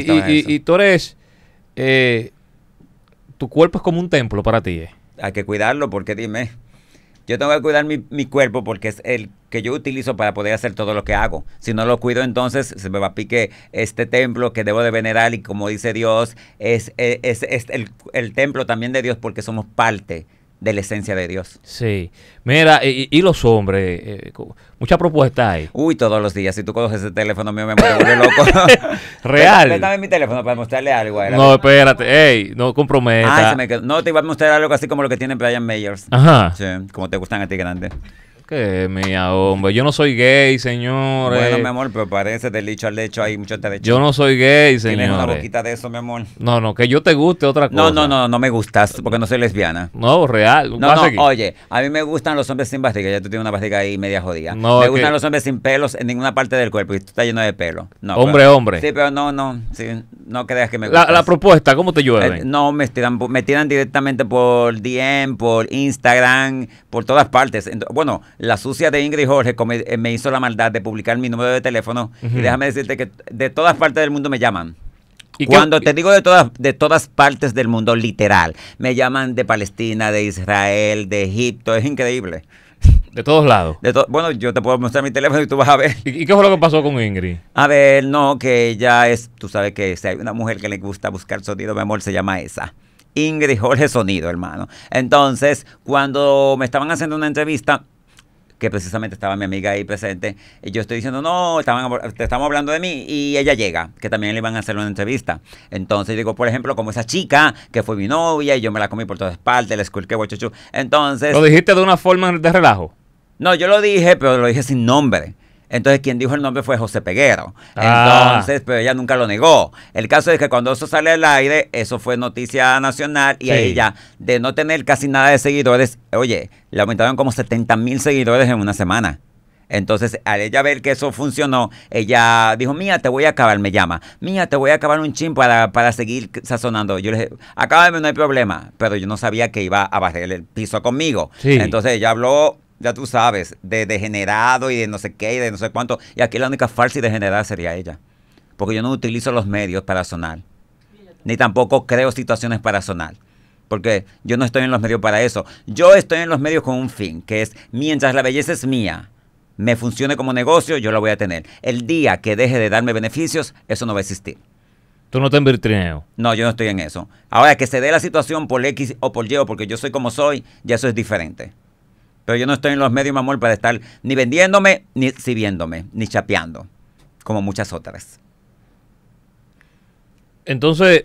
y, tú eres, eh, tu cuerpo es como un templo para ti, ¿eh? hay que cuidarlo porque dime, yo tengo que cuidar mi, cuerpo porque es el que yo utilizo para poder hacer todo lo que hago. Si no lo cuido, entonces se me va a pique este templo que debo de venerar y como dice Dios, es, es, el, el, templo también de Dios porque somos parte de la esencia de Dios. Sí. Mira, y, los hombres, eh, eh muchas propuestas hay. Uy, todos los días. Si tú coges ese teléfono mío, me vuelve loco. [laughs] Real. Dame mi teléfono para mostrarle algo. no, espérate. Ey, no comprometa. Ah, no, te iba a mostrar algo así como lo que tiene Brian Mayers. Ajá. Sí, como te gustan a ti grandes. Que mía, hombre. Yo no soy gay, señores. Bueno, mi amor, pero parece del dicho al hecho hay mucho derecho. Yo no soy gay, señores. Tienes una boquita de eso, mi amor. No, no, que yo te guste otra cosa. No, no, no, no me gustas porque no soy lesbiana. No, real. No, no, oye, a mí me gustan los hombres sin barriga. Ya tú tienes una barriga ahí media jodida. No, me gustan los hombres sin pelos en ninguna parte del cuerpo y tú estás lleno de pelo. hombre, hombre. Sí, pero no, no, no creas que me gusta. La, propuesta, ¿cómo te eh, llueve? no, me tiran, me tiran directamente por DM, por Instagram, por todas partes. Bueno, la sucia de Ingrid Jorge eh, me hizo la maldad de publicar mi número de teléfono. Y déjame decirte que de todas partes del mundo me llaman. Cuando te digo de todas, de todas partes del mundo, literal, me llaman de Palestina, de Israel, de Egipto, es increíble. De todos lados. bueno, yo te puedo mostrar mi teléfono y tú vas a ver. ¿Y, qué fue lo que pasó con Ingrid? A ver, no, que ella es, tú sabes que si hay una mujer que le gusta buscar sonido, mi amor, se llama esa. Ingrid Jorge Sonido, hermano. Entonces, cuando me estaban haciendo una entrevista, que precisamente estaba mi amiga ahí presente, y yo estoy diciendo, no, estaban, te estamos hablando de mí, y ella llega, que también le iban a hacer una entrevista. Entonces digo, por ejemplo, como esa chica que fue mi novia y yo me la comí por todas partes, le esculqué, guachuchu, Entonces... ¿Lo dijiste de una forma de relajo? No, yo lo dije, pero lo dije sin nombre. Entonces quien dijo el nombre fue José Peguero. Ah. Entonces, pero ella nunca lo negó. El caso es que cuando eso sale al aire, eso fue noticia nacional y ella, de no tener casi nada de seguidores, oye, le aumentaron como 70 mil seguidores en una semana. Entonces, al ella ver que eso funcionó, ella dijo, mía, te voy a acabar, me llama. Mía, te voy a acabar un chin para, para seguir sazonando. Yo le dije, acábame, no hay problema. Pero yo no sabía que iba a barrer el piso conmigo. Entonces, ella habló ya tú sabes, de degenerado y de no sé qué y de no sé cuánto. Y aquí la única falsa y degenerada sería ella. Porque yo no utilizo los medios para sonar. Ni tampoco creo situaciones para sonar. Porque yo no estoy en los medios para eso. Yo estoy en los medios con un fin, que es mientras la belleza es mía, me funcione como negocio, yo la voy a tener. El día que deje de darme beneficios, eso no va a existir. Tú no te envertirías? No, yo no estoy en eso. Ahora que se dé la situación por X o por Y, porque yo soy como soy, ya eso es diferente. Pero yo no estoy en los medios, mamol, para estar ni vendiéndome, ni sirviéndome, ni chapeando, como muchas otras. Entonces,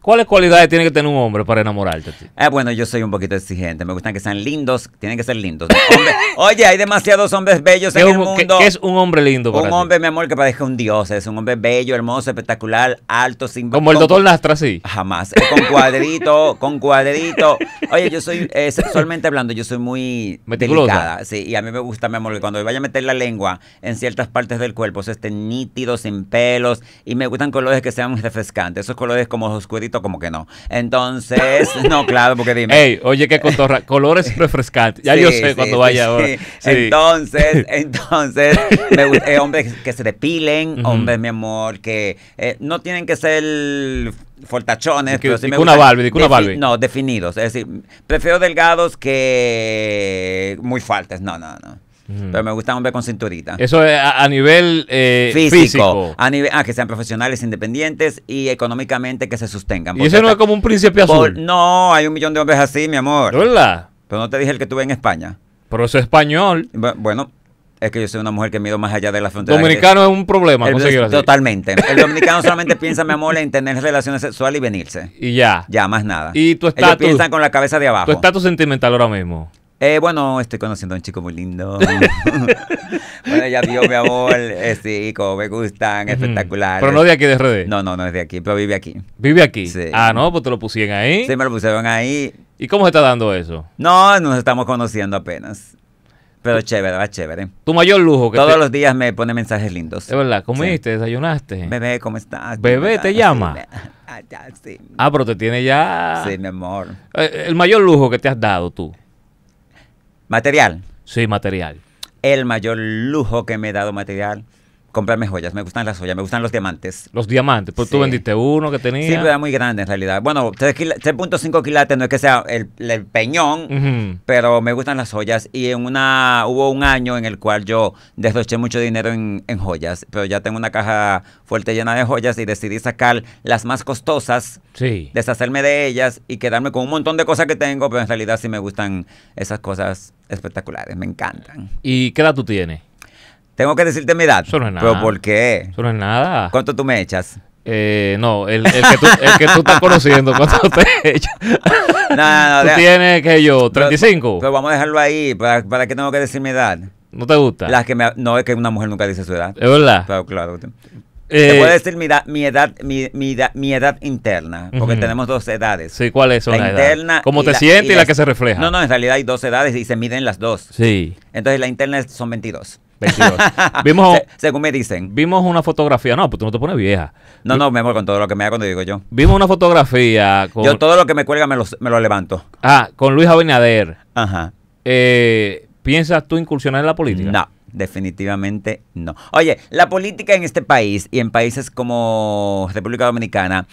¿Cuáles cualidades tiene que tener un hombre para enamorarte? Eh, bueno, yo soy un poquito exigente. Me gustan que sean lindos. Tienen que ser lindos. [laughs] oye, hay demasiados hombres bellos en el mundo. ¿qué, es un hombre lindo para Un hombre, mi amor, que parezca un dios. Es un hombre bello, hermoso, espectacular, alto, sin... Como el doctor Nastra, sí. Jamás. con cuadrito, [laughs] con cuadrito. Oye, yo soy, eh, sexualmente hablando, yo soy muy Meticulosa. delicada. Sí, y a mí me gusta, mi amor, que cuando vaya a meter la lengua en ciertas partes del cuerpo, se estén nítidos, sin pelos. Y me gustan colores que sean muy refrescantes. Esos colores como oscurito, como que no. Entonces, [laughs] no, claro, porque dime. Ey, oye, qué colores [laughs] refrescantes. Ya yo sé cuando vaya ahora. Entonces, [laughs] entonces, me eh, hombres que se depilen, hombre, hombres, mi amor, que eh, no tienen que ser fortachones, pero sí me una Barbie, No, definidos. Es decir, prefiero delgados que muy fuertes. No, no, no. Pero me gusta un hombre con cinturita. Eso es a, nivel eh, físico, A nivel, ah, que sean profesionales independientes y económicamente que se sostengan. ¿Y eso no es como un príncipe azul? no, hay un millón de hombres así, mi amor. ¿Verdad? Pero no te dije el que tuve en España. Pero eso es español. Bueno, es que yo soy una mujer que mido más allá de la frontera. Dominicano es un problema, así. Totalmente. El [laughs] dominicano solamente piensa, mi amor, en tener relaciones sexuales y venirse. Y ya. Ya, más nada. Y tu estatus. piensan con la cabeza de abajo. Tu estatus sentimental ahora mismo. Eh, bueno, estoy conociendo a un chico muy lindo. [laughs] bueno, ya vio mi amor. Eh, sí, como me gustan, espectacular. Pero no de aquí de RD. No, no, no es de aquí, pero vive aquí. ¿Vive aquí? Sí. Ah, no, pues te lo pusieron ahí. Sí, me lo pusieron ahí. ¿Y cómo se está dando eso? No, nos estamos conociendo apenas. Pero chévere, va chévere. Tu mayor lujo. Que Todos los días me pone mensajes lindos. Es verdad, comiste, sí. desayunaste. Bebé, ¿cómo estás? Bebé, ¿te llama? [laughs] Ah, sí. Ah, pero te tiene ya... Sí, mi amor. Eh, el mayor lujo que te has dado tú. Material. Sí, material. El mayor lujo que me he dado material comprarme joyas. Me gustan las joyas, me gustan los diamantes. Los diamantes, pues tú vendiste uno que tenía. Sí, pero era muy grande en realidad. Bueno, 3.5 quilates no es que sea el, peñón, pero me gustan las joyas. Y en una hubo un año en el cual yo desroché mucho dinero en, joyas, pero ya tengo una caja fuerte llena de joyas y decidí sacar las más costosas, deshacerme de ellas y quedarme con un montón de cosas que tengo, pero en realidad sí me gustan esas cosas espectaculares, me encantan. ¿Y qué edad tú tienes? Tengo que decirte mi edad. Eso no es nada. ¿Pero por qué? Eso no es nada. ¿Cuánto tú me echas? Eh, no, el, que tú, estás conociendo, ¿cuánto te [laughs] echas? Nada. no, ¿Tú tienes, qué yo, 35? Pero, vamos a dejarlo ahí. ¿Para, qué tengo que decir mi edad? ¿No te gusta? Las que no, es que una mujer nunca dice su edad. ¿Es verdad? Pero, claro. Te te eh, puedo decir mi edad, mi interna, porque tenemos dos edades. Sí, ¿cuáles son? La interna. Cómo te sientes y, la, y la que se refleja. No, no, en realidad hay dos edades y se miden las dos. Sí. Entonces la interna son 22. Vimos, según me dicen. vimos una fotografía. No, pues tú no te pones vieja. No, no, me voy con todo lo que me haga cuando digo yo. Vimos una fotografía con, Yo todo lo que me cuelga me lo, me lo levanto. ah, con Luis Abinader. Ajá. Eh, ¿Piensas tú incursionar en la política? No, definitivamente no. Oye, la política en este país y en países como República Dominicana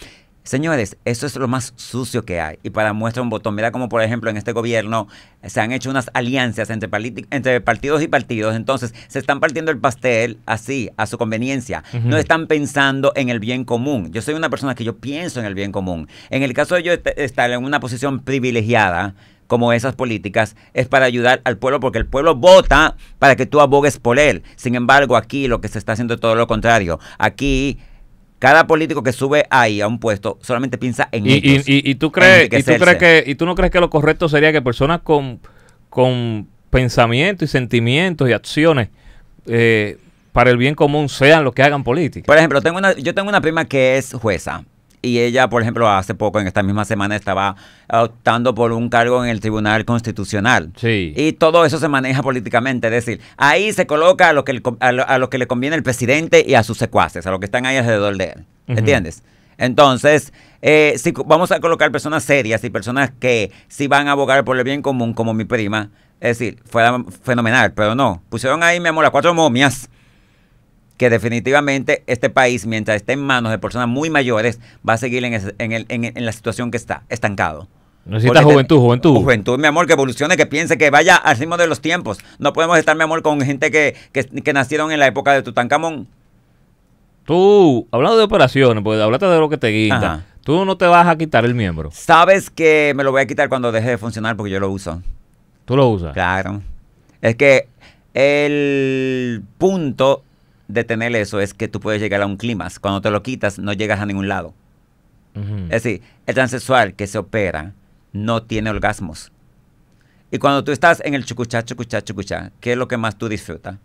Señores, eso es lo más sucio que hay. Y para muestra un botón, mira como por ejemplo en este gobierno se han hecho unas alianzas entre, partidos y partidos. Entonces se están partiendo el pastel así, a su conveniencia. No están pensando en el bien común. Yo soy una persona que yo pienso en el bien común. En el caso de yo estar en una posición privilegiada, como esas políticas es para ayudar al pueblo porque el pueblo vota para que tú abogues por él. Sin embargo, aquí lo que se está haciendo es todo lo contrario. Aquí cada político que sube ahí a un puesto solamente piensa en y, y, y, tú crees, y tú que, y tú no crees que lo correcto sería que personas con, con pensamientos y sentimientos y acciones eh, para el bien común sean los que hagan política. Por ejemplo, tengo una, yo tengo una prima que es jueza y ella, por ejemplo, hace poco, en esta misma semana, estaba optando por un cargo en el Tribunal Constitucional. Sí. Y todo eso se maneja políticamente, es decir, ahí se coloca a lo que, a, lo, que le conviene el presidente y a sus secuaces, a los que están ahí alrededor de él. ¿Entiendes? Entonces, eh, si vamos a colocar personas serias y personas que sí van a abogar por el bien común, como mi prima, es decir, fue fenomenal, pero no. Pusieron ahí, mi amor, las cuatro momias que definitivamente este país, mientras esté en manos de personas muy mayores, va a seguir en, la situación que está, estancado. Necesita juventud, juventud. Juventud, mi amor, que evolucione, que piense, que vaya al ritmo de los tiempos. No podemos estar, mi amor, con gente que, nacieron en la época de Tutankamón. Tú, hablando de operaciones, pues hablaste de lo que te quita. Tú no te vas a quitar el miembro. Sabes que me lo voy a quitar cuando deje de funcionar porque yo lo uso. ¿Tú lo usas? Claro. Es que el punto de tener eso es que tú puedes llegar a un clima Cuando te lo quitas, no llegas a ningún lado. Es decir, el transexual que se opera no tiene orgasmos. Y cuando tú estás en el chucuchá, chucuchá, chucuchá, ¿qué es lo que más tú disfrutas?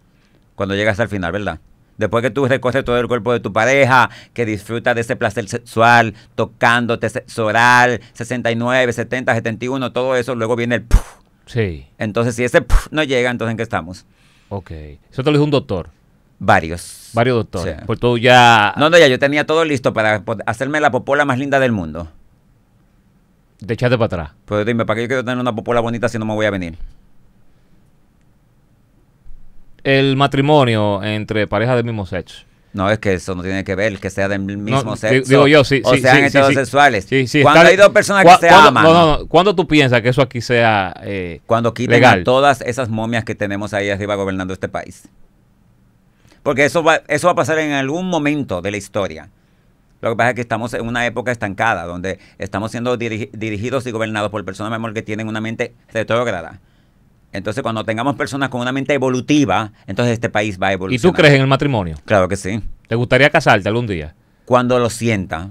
Cuando llegas al final, ¿verdad? Después que tú recorres todo el cuerpo de tu pareja, que disfrutas de ese placer sexual, tocándote, oral, 69, 70, 71, todo eso, luego viene el puff. Sí. Entonces, si ese puff no llega, entonces ¿en qué estamos? Ok. Eso te lo dijo un doctor. Varios. Varios doctores. Pues tú ya. No, no, ya yo tenía todo listo para hacerme la popola más linda del mundo. Te echaste para atrás. Pues dime, ¿para qué yo quiero tener una popola bonita si no me voy a venir? El matrimonio entre parejas del mismo sexo. No, es que eso no tiene que ver, que sea del mismo sexo. Digo yo, sí, o sí, sean sí, heterosexuales. cuando hay dos personas que se aman. No, ¿Cuándo tú piensas que eso aquí sea eh, Cuando quiten todas esas momias que tenemos ahí arriba gobernando este país. Porque eso va, eso va a pasar en algún momento de la historia. Lo que pasa es que estamos en una época estancada, donde estamos siendo dirigidos y gobernados por personas mejor que tienen una mente de retrógrada. Entonces, cuando tengamos personas con una mente evolutiva, entonces este país va a evolucionar. ¿Y tú crees en el matrimonio? Claro que sí. ¿Te gustaría casarte algún día? Cuando lo sienta.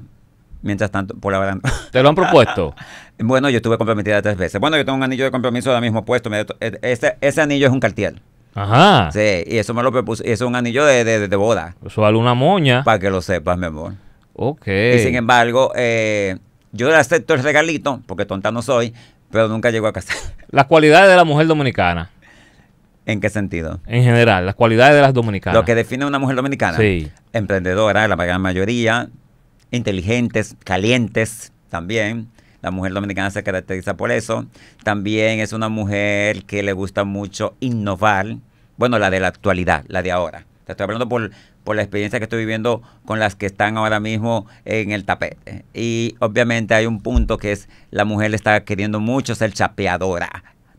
Mientras tanto, por verdad... ¿Te lo han propuesto? [laughs] bueno, yo estuve comprometida tres veces. Bueno, yo tengo un anillo de compromiso ahora mismo puesto. E, e, ese, ese anillo es un cartel. Ajá. Sí, y eso me lo propuso. Y eso es un anillo de, de, boda. Eso vale una moña. Para que lo sepas, mi amor. Ok. Y sin embargo, eh, yo le acepto el regalito, porque tonta no soy, pero nunca llego a casar. [laughs] Las cualidades de la mujer dominicana. ¿En qué sentido? En general, las cualidades de las dominicanas. Lo que define a una mujer dominicana. Sí. Emprendedora, la gran mayoría. Inteligentes, calientes también. La mujer dominicana se caracteriza por eso. También es una mujer que le gusta mucho innovar. Bueno, la de la actualidad, la de ahora. Te estoy hablando por, por la experiencia que estoy viviendo con las que están ahora mismo en el tapete. Y obviamente hay un punto que es la mujer está queriendo mucho ser chapeadora.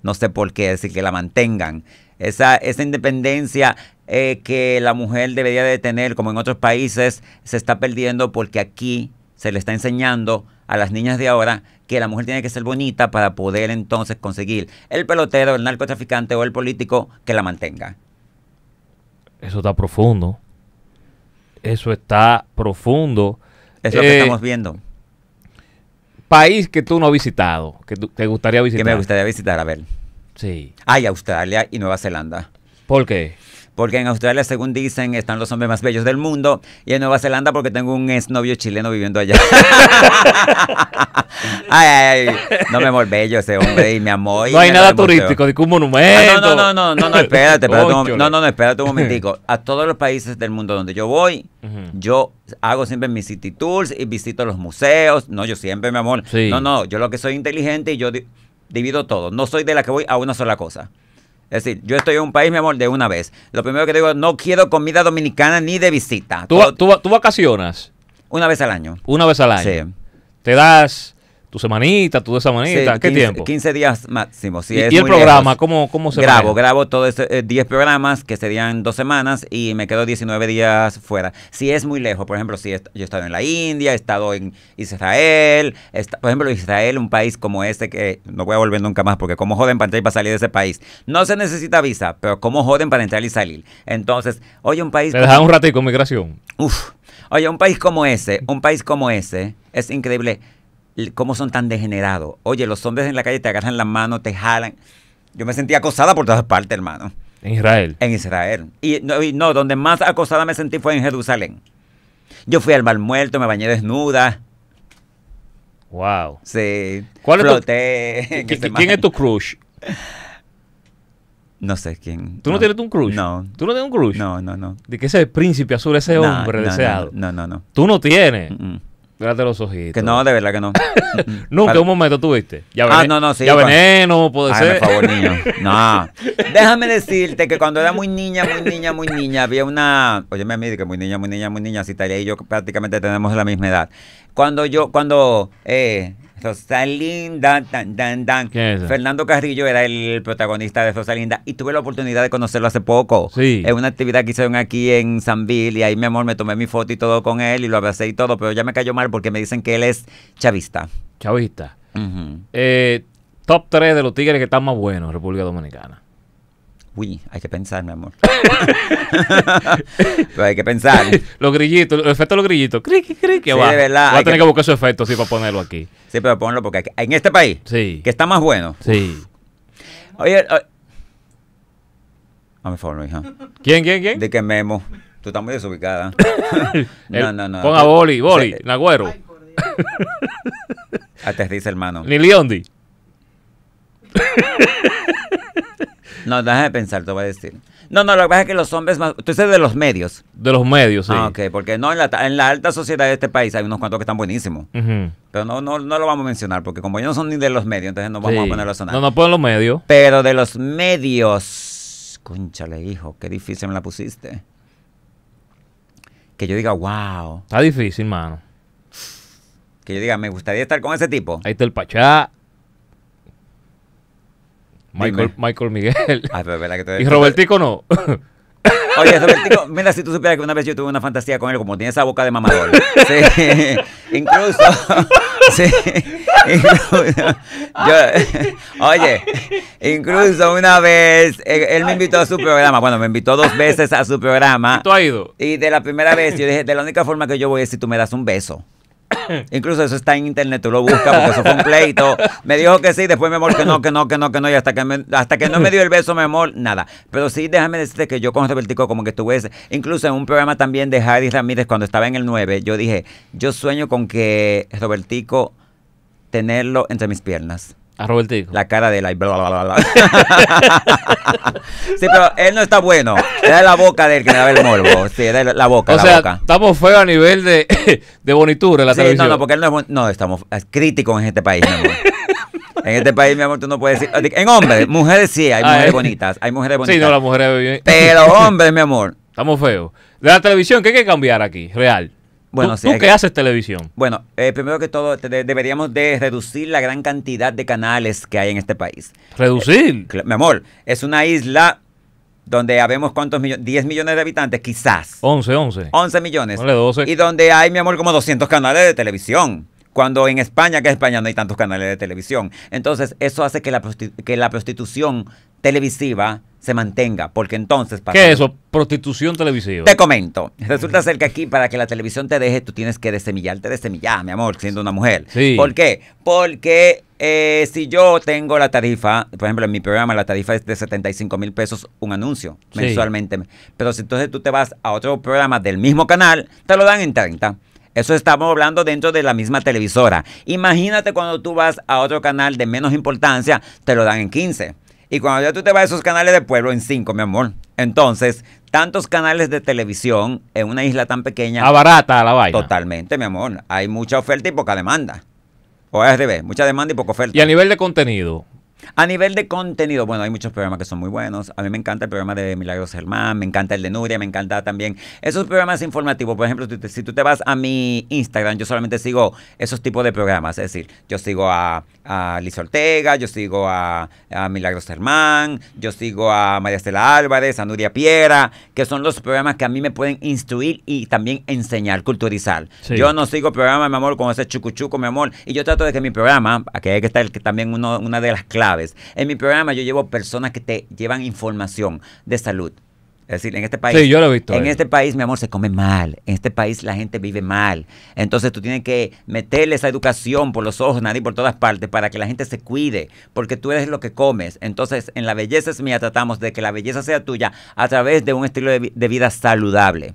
No sé por qué, decir, que la mantengan. Esa, esa independencia eh, que la mujer debería de tener, como en otros países, se está perdiendo porque aquí se le está enseñando a las niñas de ahora que la mujer tiene que ser bonita para poder entonces conseguir el pelotero, el narcotraficante o el político que la mantenga. Eso está profundo. Eso está profundo. Es lo que eh, estamos viendo. País que tú no has visitado, que te gustaría visitar. Que me gustaría visitar, a ver. Sí. Hay Australia y Nueva Zelanda. ¿Por qué? porque en Australia, según dicen, están los hombres más bellos del mundo, y en Nueva Zelanda porque tengo un exnovio chileno viviendo allá. [laughs] no me yo ese hombre y mi amor. No hay nada turístico, digo un ah, monumento. no, no, no, no, no, espérate, no, no, no, espérate un momentico. [laughs] A todos los países del mundo donde yo voy, yo hago siempre mis city tours y visito los museos. No, yo siempre, mi amor. No, no, yo lo que soy inteligente y yo divido todo. No soy de la que voy a una sola cosa. Es decir, yo estoy en un país, mi amor, de una vez. Lo primero que digo, no quiero comida dominicana ni de visita. ¿Tú, tú vacacionas? Una vez al año. Una vez al año. Sí. Te das tu semanita, tu de semanita, ¿qué tiempo? 15 días máximo. Si ¿Y, el programa? ¿cómo, se se Grabo, grabo todos 10 eh, programas que serían dos semanas y me quedo 19 días fuera. Si es muy lejos, por ejemplo, si yo he estado en la India, he estado en Israel, por ejemplo, Israel, un país como ese, que no voy a volver nunca más porque cómo joden para entrar y para salir de ese país. No se necesita visa, pero cómo joden para entrar y salir. Entonces, oye, un país... Te dejan un ratico migración. Uf. Oye, un país como ese, un país como ese, es increíble cómo son tan degenerados. Oye, los hombres en la calle te agarran la mano, te jalan. Yo me sentí acosada por todas partes, hermano. En Israel. En Israel. Y no, donde más acosada me sentí fue en Jerusalén. Yo fui al mar muerto, me bañé desnuda. Wow. Sí. ¿Cuál es tu, ¿Quién es tu crush? No sé quién. ¿Tú no, tienes un crush? No. ¿Tú no tienes un crush? No, no, no. De qué ese príncipe azul, ese hombre deseado. No, no, no. Tú no tienes. Mírate los ojitos. Que no, de verdad que no. [laughs] Nunca un momento tuviste. Ya veneno, ah, no, no, sí. Ya veneno, puede Ay, ser. Por favor, niño. [laughs] No. Déjame decirte que cuando era muy niña, muy niña, muy niña, había una. Oye, me mí que muy niña, muy niña, muy niña, si Talia y yo prácticamente tenemos la misma edad. Cuando yo, cuando eh, Rosalinda, dan, dan, dan. Fernando Carrillo era el protagonista de linda y tuve la oportunidad de conocerlo hace poco. Sí. En una actividad que hicieron aquí en Bill y ahí, mi amor, me tomé mi foto y todo con él y lo abracé y todo, pero ya me cayó mal porque me dicen que él es chavista. Chavista. Eh, top 3 de los tigres que están más buenos en República Dominicana. Uy, hay que pensar, mi amor. [laughs] Pero hay que pensar. los grillitos, el efecto de los grillitos. cri, cri, que sí, va. verdad, Voy a tener que... buscar su efecto, sí, para ponerlo aquí. Sí, pero ponlo porque en este país, sí. que está más bueno. Sí. Oye, Oye, mi favor, hija. ¿ah? ¿Quién, quién, quién? De que Memo. Tú estás muy desubicada. [laughs] no, no, no. Ponga boli, boli, Nagüero. Ay, Aterriza, hermano. Ni Leondi. [laughs] No, déjame pensar, te voy a decir. No, no, lo que pasa es que los hombres más. Tú dices de los medios. De los medios, sí. Ah, ok, porque no, en la, alta sociedad de este país hay unos cuantos que están buenísimos. Pero no, no, no lo vamos a mencionar, porque como ellos no son ni de los medios, entonces no vamos a ponerlo a sonar. No, no ponen los medios. Pero de los medios. Cónchale, hijo, qué difícil me la pusiste. Que yo diga, wow. Está difícil, mano. Que yo diga, me gustaría estar con ese tipo. Ahí está el Pachá. Michael, Michael Miguel. Ah, [laughs] y Robertico no. [laughs] Oye, Robertico, mira, si tú supieras que una vez yo tuve una fantasía con él, como tiene esa boca de mamador. [laughs] incluso. Sí, oye, incluso una vez, eh, él, me invitó a su programa, bueno, me invitó dos veces a su programa. ¿Tú has ido? Y de la primera vez, yo dije, de la única forma que yo voy es si tú me das un beso. [coughs] Incluso eso está en internet, tú lo buscas porque eso fue un pleito. Me dijo que sí, después me amor que no, que no, que no, que no. Y hasta que, hasta que no me dio el beso, mi amor, nada. Pero sí, déjame decirte que yo con Robertico este como que estuve, incluso en un programa también de Heidi Ramírez cuando estaba en el 9, yo dije, yo sueño con que Robertico tenerlo entre mis piernas. A Robertico. La cara de la. Bla, bla, bla, [laughs] sí, pero él no está bueno. Era la boca de él que le daba el morbo. Sí, era la boca. O sea, estamos feos a nivel de, [laughs] de bonitura la sí, televisión. No, no, porque él no es. No, estamos críticos en este país, mi amor. En este país, mi amor, tú no puedes decir. En hombres, mujeres sí, hay ah, mujeres eh. bonitas. Hay mujeres bonitas. Sí, no, las mujeres bien. Pero hombres, mi amor. Estamos feos. De la televisión, ¿qué hay que cambiar aquí? Real. Bueno, qué haces televisión? Bueno, eh, primero que todo, deberíamos de reducir la gran cantidad de canales que hay en este país. ¿Reducir? Eh, mi amor, es una isla donde habemos cuántos millones, 10 millones de habitantes, quizás. 11, 11. 11 millones. Y donde hay, mi amor, como 200 canales de televisión. Cuando en España, que es España no hay tantos canales de televisión. Entonces, eso hace que la, que la prostitución televisiva se mantenga, porque entonces... para ¿Qué es eso? Prostitución televisiva. Te comento. Resulta ser que aquí para que la televisión te deje, tú tienes que desemillarte, desemillar, mi amor, siendo una mujer. ¿Por qué? Porque eh, si yo tengo la tarifa, por ejemplo, en mi programa la tarifa es de 75 mil pesos un anuncio mensualmente, pero si entonces tú te vas a otro programa del mismo canal, te lo dan en 30. Eso estamos hablando dentro de la misma televisora. Imagínate cuando tú vas a otro canal de menos importancia, te lo dan en 15. Y cuando ya tú te vas a esos canales de pueblo, en cinco, mi amor. Entonces, tantos canales de televisión en una isla tan pequeña. A barata la vaina. Totalmente, mi amor. Hay mucha oferta y poca demanda. O es al mucha demanda y poca oferta. Y a nivel de contenido, a nivel de contenido, bueno, hay muchos programas que son muy buenos. A mí me encanta el programa de Milagros Germán, me encanta el de Nuria, me encanta también esos programas informativos. Por ejemplo, si tú te vas a mi Instagram, yo solamente sigo esos tipos de programas. Es decir, yo sigo a, a Liz Ortega, yo sigo a, Milagros Germán, yo sigo a María Estela Álvarez, a Nuria Piera, que son los programas que a mí me pueden instruir y también enseñar, culturizar. Yo no sigo programas, mi amor, como ese chucuchuco, mi amor. Y yo trato de que mi programa, que, que estar también uno, una de las claves, en mi programa yo llevo personas que te llevan información de salud. Es decir, en este país. Sí, yo lo he visto. En eh. este país, mi amor, se come mal. En este país la gente vive mal. Entonces tú tienes que meterle esa educación por los ojos, nadie por todas partes, para que la gente se cuide, porque tú eres lo que comes. Entonces, en la belleza es mía, tratamos de que la belleza sea tuya a través de un estilo de, vida saludable.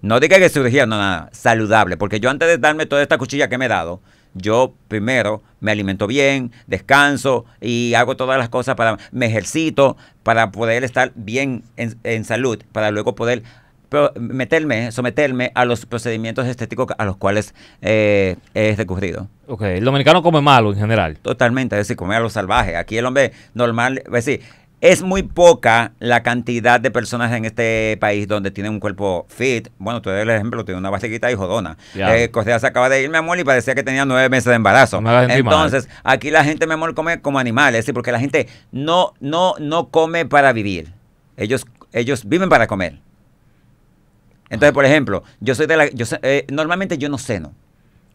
No diga que cirugía, no, nada, saludable, porque yo antes de darme toda esta cuchilla que me he dado, yo primero me alimento bien, descanso y hago todas las cosas para, me ejercito para poder estar bien en, salud, para luego poder meterme, someterme a los procedimientos estéticos a los cuales eh, he recurrido. Ok, el dominicano come malo en general. Totalmente, es decir, come a los salvaje. Aquí el hombre normal, es decir, es muy poca la cantidad de personas en este país donde tienen un cuerpo fit. Bueno, tú eres el ejemplo, tiene una basiquita y jodona. Yeah. Eh, se acaba de ir, mi amor, y parecía que tenía nueve meses de embarazo. Entonces, aquí la gente, mi amor, come como animales, ¿sí? porque la gente no, no, no come para vivir. Ellos, ellos viven para comer. Entonces, ah. por ejemplo, yo soy de la. Yo, eh, normalmente yo no ceno.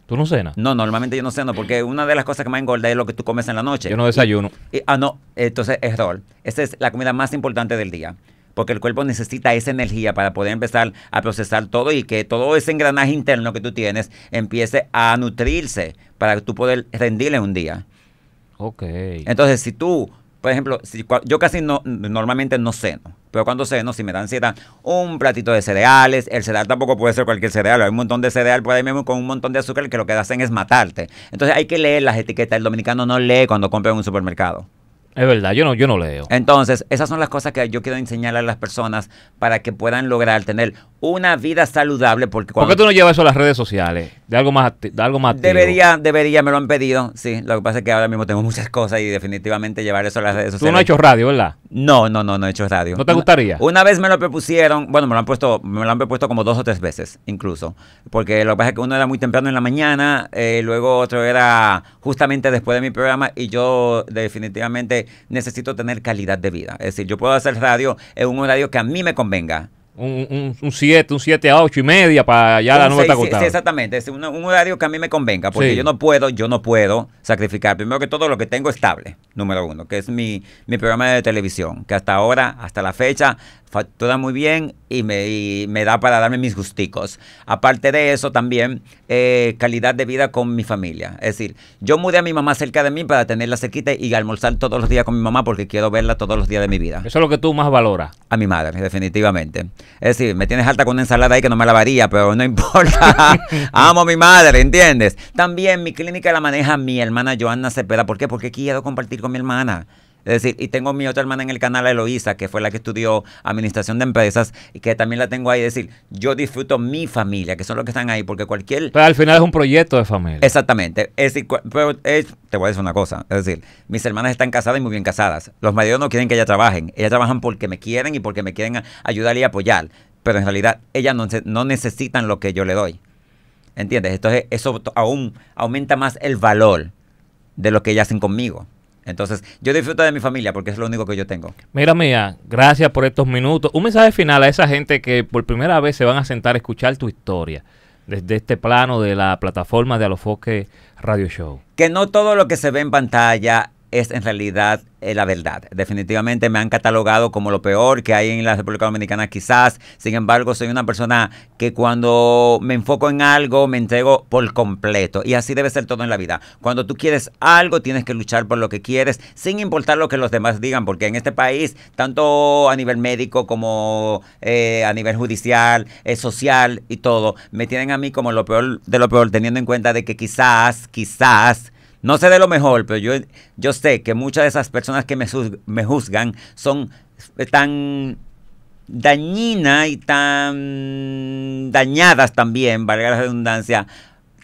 ¿Tú no cenas? No, normalmente yo no ceno porque una de las cosas que más engorda es lo que tú comes en la noche. Yo no desayuno. ah, no, entonces es error. Esa es la comida más importante del día porque el cuerpo necesita esa energía para poder empezar a procesar todo y que todo ese engranaje interno que tú tienes empiece a nutrirse para que tú poder rendirle un día. Ok. Entonces, si tú por ejemplo, si, yo casi no, normalmente no ceno, pero cuando ceno, si me dan ansiedad, un platito de cereales, el cereal tampoco puede ser cualquier cereal, hay un montón de cereal por ahí mismo con un montón de azúcar que lo que hacen es matarte. Entonces hay que leer las etiquetas, el dominicano no lee cuando compra en un supermercado. Es verdad, yo no, yo no leo. Entonces, esas son las cosas que yo quiero enseñar a las personas para que puedan lograr tener una vida saludable. Porque cuando ¿Por qué tú no llevas eso a las redes sociales? De algo más, de algo más Debería, debería, me lo han pedido, sí. Lo que pasa es que ahora mismo tengo muchas cosas y definitivamente llevar eso a las redes sociales. Tú no has hecho radio, ¿verdad? No, no, no, no he hecho radio. ¿No te gustaría? Una, vez me lo propusieron, bueno, me lo han puesto, me lo han propuesto como dos o tres veces, incluso, porque lo que pasa es que uno era muy temprano en la mañana, eh, luego otro era justamente después de mi programa y yo definitivamente necesito tener calidad de vida. Es decir, yo puedo hacer radio en un horario que a mí me convenga un 7, un 7 a 8 y media para allá la nueva está Sí, exactamente, es un, horario que a mí me convenga, porque yo no puedo, yo no puedo sacrificar, primero que todo lo que tengo estable, número uno, que es mi, mi programa de televisión, que hasta ahora, hasta la fecha, factura muy bien y me, da para darme mis gusticos. Aparte de eso, también eh, calidad de vida con mi familia. Es decir, yo mudé a mi mamá cerca de mí para tenerla cerquita y almorzar todos los días con mi mamá porque quiero verla todos los días de mi vida. Eso es lo que tú más valoras. A mi madre, definitivamente. Es decir, me tienes alta con una ensalada ahí que no me lavaría, pero no [laughs] importa. [laughs] Amo a mi madre, ¿entiendes? También mi clínica la maneja mi hermana Joanna Cepeda. ¿Por qué? Porque quiero compartir con mi hermana. Es decir, y tengo mi otra hermana en el canal, Eloísa, que fue la que estudió administración de empresas y que también la tengo ahí. Es decir, yo disfruto mi familia, que son los que están ahí, porque cualquier. Pero al final es un proyecto de familia. Exactamente. Es pero te voy a decir una cosa. Es decir, mis hermanas están casadas y muy bien casadas. Los maridos no quieren que ellas trabajen. Ellas trabajan porque me quieren y porque me quieren ayudar y apoyar. Pero en realidad, ellas no, no necesitan lo que yo le doy. ¿Entiendes? Entonces, eso aún aumenta más el valor de lo que ellas hacen conmigo. Entonces, yo disfruto de mi familia porque es lo único que yo tengo. Mira, mía, gracias por estos minutos. Un mensaje final a esa gente que por primera vez se van a sentar a escuchar tu historia desde este plano de la plataforma de Alofoque Radio Show. Que no todo lo que se ve en pantalla es en realidad eh, la verdad. Definitivamente me han catalogado como lo peor que hay en la República Dominicana quizás. Sin embargo, soy una persona que cuando me enfoco en algo, me entrego por completo. Y así debe ser todo en la vida. Cuando tú quieres algo, tienes que luchar por lo que quieres, sin importar lo que los demás digan, porque en este país, tanto a nivel médico como eh, a nivel judicial, eh, social y todo, me tienen a mí como lo peor de lo peor, teniendo en cuenta de que quizás, quizás, no sé de lo mejor, pero yo, yo sé que muchas de esas personas que me, me juzgan son tan dañinas y tan dañadas también, valga la redundancia,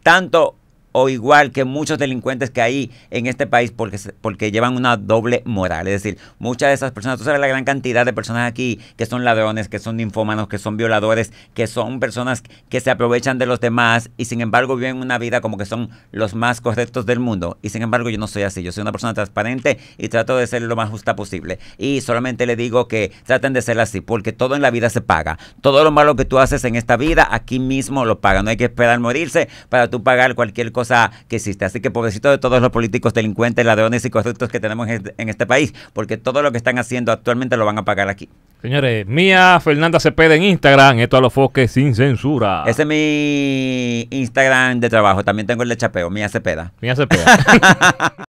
tanto o igual que muchos delincuentes que hay en este país porque, porque llevan una doble moral. Es decir, muchas de esas personas, tú sabes la gran cantidad de personas aquí que son ladrones, que son infómanos que son violadores, que son personas que se aprovechan de los demás y sin embargo viven una vida como que son los más correctos del mundo. Y sin embargo yo no soy así, yo soy una persona transparente y trato de ser lo más justa posible. Y solamente le digo que traten de ser así porque todo en la vida se paga. Todo lo malo que tú haces en esta vida, aquí mismo lo pagan. No hay que esperar morirse para tú pagar cualquier cosa que existe. Así que pobrecito de todos los políticos delincuentes, ladrones y corruptos que tenemos este, en este país, porque todo lo que están haciendo actualmente lo van a pagar aquí. Señores, Mía Fernanda Cepeda en Instagram, esto a los foques sin censura. Ese es mi Instagram de trabajo, también tengo el de chapeo, Mía Cepeda. Mía Cepeda. [laughs]